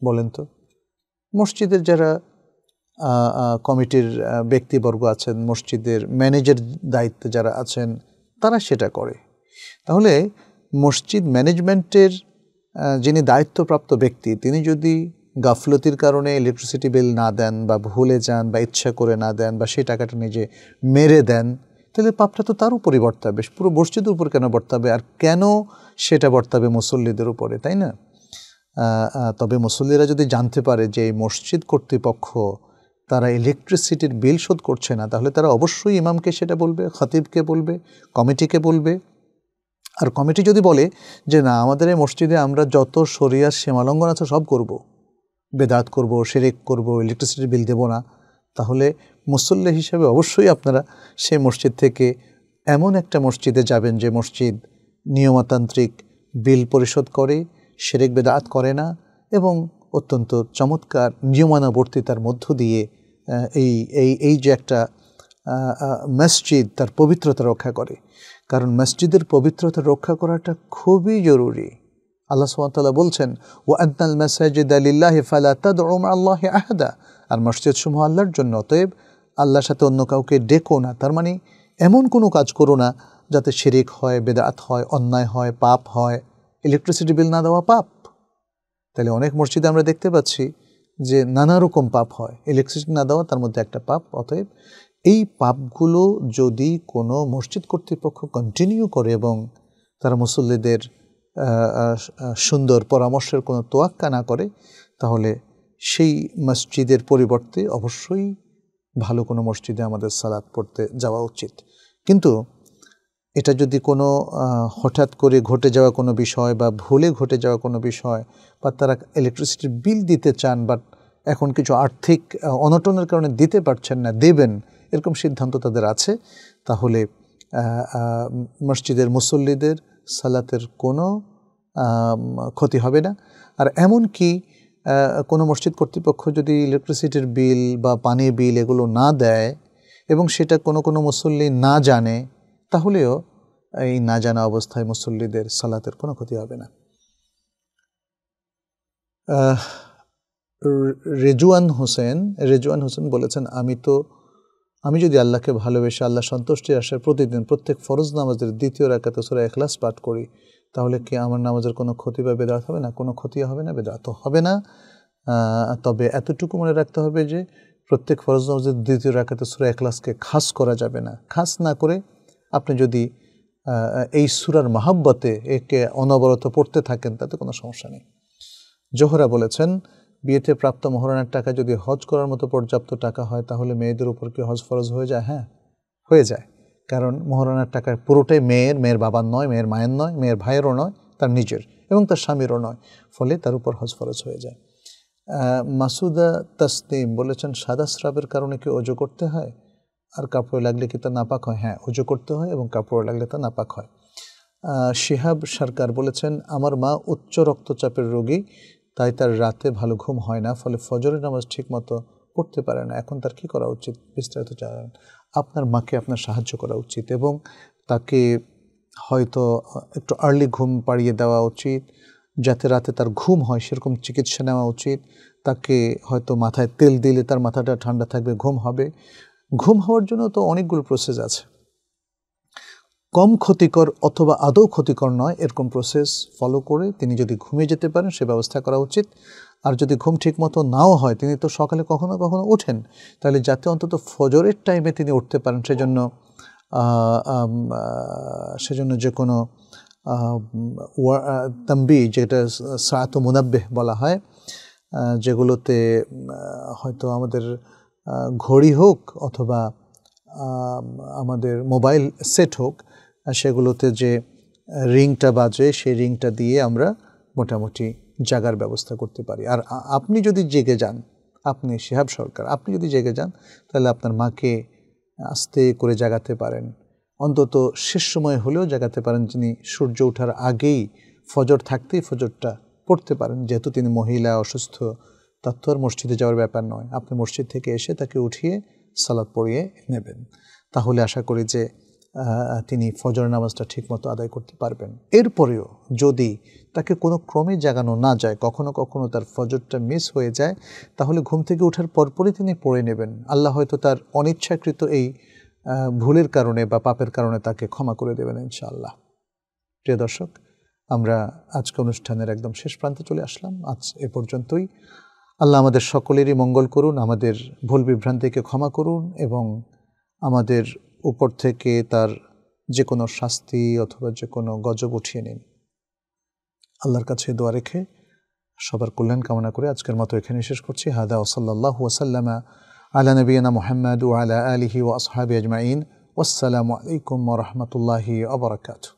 বলেন তো মসজিদের যারা কমিটির ব্যক্তিবর্গ আছেন মসজিদের ম্যানেজের দায়িত্বে যারা আছেন তারা সেটা করে তাহলে মসজিদ ম্যানেজমেন্টের যিনি দায়িত্বপ্রাপ্ত ব্যক্তি তিনি যদি গাফলতির কারণে ইলেকট্রিসিটি বিল না দেন বা ভুলে যান বা ইচ্ছা করে না দেন বা সেই টাকাটা নিজে মেরে দেন তাহলে পাপটা তো তার উপরই বর্তাবে পুরো মসজিদের উপর কেন বর্তাবে আর কেন সেটা বর্তাবে মুসল্লিদের উপরে তাই না তবে মুসল্লিরা যদি জানতে পারে যে এই মসজিদ কর্তৃপক্ষ তারা ইলেকট্রিসিটির বিল শোধ করছে না তাহলে তারা অবশ্যই ইমামকে সেটা বলবে খতিবকে বলবে কমিটিকে বলবে আর কমিটি যদি বলে যে না আমাদের এই মসজিদে আমরা যত সরিয়ার সীমালঙ্ঘন আছে সব করব। বেদাত করব সেরেক করব ইলেকট্রিসিটির বিল দেব না তাহলে মুসল্লি হিসাবে অবশ্যই আপনারা সেই মসজিদ থেকে এমন একটা মসজিদে যাবেন যে মসজিদ নিয়মতান্ত্রিক বিল পরিশোধ করে সেরেক বেদাত করে না এবং অত্যন্ত চমৎকার নিয়মানুবর্তিতার মধ্য দিয়ে এই এই এই যে একটা মসজিদ তার পবিত্রতা রক্ষা করে কারণ মসজিদের পবিত্রতা রক্ষা করাটা খুবই জরুরি আল্লাহ সুমতাল্লাহ বলছেন ও আদনাল মসজিদ আলিল্লাহ ফালাতাদ ওম আল্লাহ আহাদা আর মসজিদ সমূহ আল্লাহর জন্য অতএব আল্লাহর সাথে অন্য কাউকে ডেকো না তার মানে এমন কোনো কাজ করো না যাতে শিরিক হয় বেদাত হয় অন্যায় হয় পাপ হয় ইলেকট্রিসিটি বিল না দেওয়া পাপ তাহলে অনেক মসজিদে আমরা দেখতে পাচ্ছি যে নানা রকম পাপ হয় ইলেকট্রিসিটি না দেওয়া তার মধ্যে একটা পাপ অতএব এই পাপগুলো যদি কোনো মসজিদ কর্তৃপক্ষ কন্টিনিউ করে এবং তারা মুসল্লিদের সুন্দর পরামর্শের কোনো তোয়াক্কা না করে তাহলে সেই মসজিদের পরিবর্তে অবশ্যই ভালো কোনো মসজিদে আমাদের সালাদ পড়তে যাওয়া উচিত কিন্তু এটা যদি কোনো হঠাৎ করে ঘটে যাওয়া কোনো বিষয় বা ভুলে ঘটে যাওয়া কোনো বিষয় বা তারা ইলেকট্রিসিটির বিল দিতে চান বাট এখন কিছু আর্থিক অনটনের কারণে দিতে পারছেন না দেবেন এরকম সিদ্ধান্ত তাদের আছে তাহলে মসজিদের মুসল্লিদের সালাতের কোনো ক্ষতি হবে না আর এমন কি কোনো মসজিদ কর্তৃপক্ষ যদি ইলেকট্রিসিটির বিল বা পানির বিল এগুলো না দেয় এবং সেটা কোনো কোনো মুসল্লি না জানে তাহলেও এই না জানা অবস্থায় মুসল্লিদের সালাতের কোনো ক্ষতি হবে না রেজুয়ান হোসেন রেজুয়ান হোসেন বলেছেন আমি তো আমি যদি আল্লাহকে ভালোবেসে আল্লাহ সন্তুষ্টি আসার প্রতিদিন প্রত্যেক ফরজ নামাজের দ্বিতীয় রাখাতে সোরা এখলাস পাঠ করি তাহলে কি আমার নামাজের কোনো ক্ষতি বা বেদাত হবে না কোনো ক্ষতি হবে না বেদাত হবে না তবে এতটুকু মনে রাখতে হবে যে প্রত্যেক ফরজ নামাজের দ্বিতীয় রাখাতে সুরা এখলাসকে খাস করা যাবে না খাস না করে আপনি যদি এই সুরার মাহাব্বতে একে অনবরত পড়তে থাকেন তাতে কোনো সমস্যা নেই জোহরা বলেছেন বিয়েতে প্রাপ্ত মহরণের টাকা যদি হজ করার মতো পর্যাপ্ত টাকা হয় তাহলে মেয়েদের উপর কি হজ ফরজ হয়ে যায় হ্যাঁ হয়ে যায় কারণ মহরণের টাকা পুরোটাই মেয়ের মেয়ের বাবার নয় মেয়ের মায়ের নয় মেয়ের ভাইয়েরও নয় তার নিজের এবং তার স্বামীরও নয় ফলে তার উপর হজ ফরজ হয়ে যায় মাসুদা তাসনিম বলেছেন সাদা স্রাবের কারণে কি অজু করতে হয় আর কাপড়ে লাগলে কি তা নাপাক হয় হ্যাঁ উজু করতে হয় এবং কাপড়ে লাগলে তা নাপাক হয় শিহাব সরকার বলেছেন আমার মা উচ্চ রক্তচাপের রোগী তাই তার রাতে ভালো ঘুম হয় না ফলে ফজরের নামাজ ঠিক মতো পড়তে পারে না এখন তার কি করা উচিত বিস্তারিত জানান আপনার মাকে আপনার সাহায্য করা উচিত এবং তাকে হয়তো একটু আর্লি ঘুম পাড়িয়ে দেওয়া উচিত যাতে রাতে তার ঘুম হয় সেরকম চিকিৎসা নেওয়া উচিত তাকে হয়তো মাথায় তেল দিলে তার মাথাটা ঠান্ডা থাকবে ঘুম হবে ঘুম হওয়ার জন্য তো অনেকগুলো প্রসেস আছে কম ক্ষতিকর অথবা আদৌ ক্ষতিকর নয় এরকম প্রসেস ফলো করে তিনি যদি ঘুমিয়ে যেতে পারেন সে ব্যবস্থা করা উচিত আর যদি ঘুম ঠিকমতো নাও হয় তিনি তো সকালে কখনো কখনো ওঠেন তাহলে যাতে অন্তত ফজরের টাইমে তিনি উঠতে পারেন সেজন্য সেজন্য যে কোনো তাম্বি যেটা সাত মুনাব্বে বলা হয় যেগুলোতে হয়তো আমাদের ঘড়ি হোক অথবা আমাদের মোবাইল সেট হোক সেগুলোতে যে রিংটা বাজে সেই রিংটা দিয়ে আমরা মোটামুটি জাগার ব্যবস্থা করতে পারি আর আপনি যদি জেগে যান আপনি সেহাব সরকার আপনি যদি জেগে যান তাহলে আপনার মাকে আস্তে করে জাগাতে পারেন অন্তত শেষ সময় হলেও জাগাতে পারেন যিনি সূর্য ওঠার আগেই ফজর থাকতেই ফজরটা পড়তে পারেন যেহেতু তিনি মহিলা অসুস্থ তার তো আর মসজিদে যাওয়ার ব্যাপার নয় আপনি মসজিদ থেকে এসে তাকে উঠিয়ে সালাদ পড়িয়ে নেবেন তাহলে আশা করি যে তিনি ফজর নামাজটা ঠিকমতো আদায় করতে পারবেন এরপরেও যদি তাকে কোনো ক্রমে জাগানো না যায় কখনো কখনো তার ফজরটা মিস হয়ে যায় তাহলে ঘুম থেকে ওঠার পরপরই তিনি পড়ে নেবেন আল্লাহ হয়তো তার অনিচ্ছাকৃত এই ভুলের কারণে বা পাপের কারণে তাকে ক্ষমা করে দেবেন ইনশাআল্লাহ প্রিয় দর্শক আমরা আজকে অনুষ্ঠানের একদম শেষ প্রান্তে চলে আসলাম আজ এ পর্যন্তই আল্লাহ আমাদের সকলেরই মঙ্গল করুন আমাদের ভুল বিভ্রান্তিকে ক্ষমা করুন এবং আমাদের উপর থেকে তার যে কোনো শাস্তি অথবা যে কোনো গজব উঠিয়ে নিন আল্লাহর কাছে দোয়া রেখে সবার কল্যাণ কামনা করে আজকের মতো এখানে শেষ করছি হাদা ওসাল্লাহ ওসাল্লামা আলা নবীনা মোহাম্মদ ও আলা আলহি ওয়াসহাবি আজমাইন ওসালামু আলাইকুম রহমতুল্লাহি আবরকাতু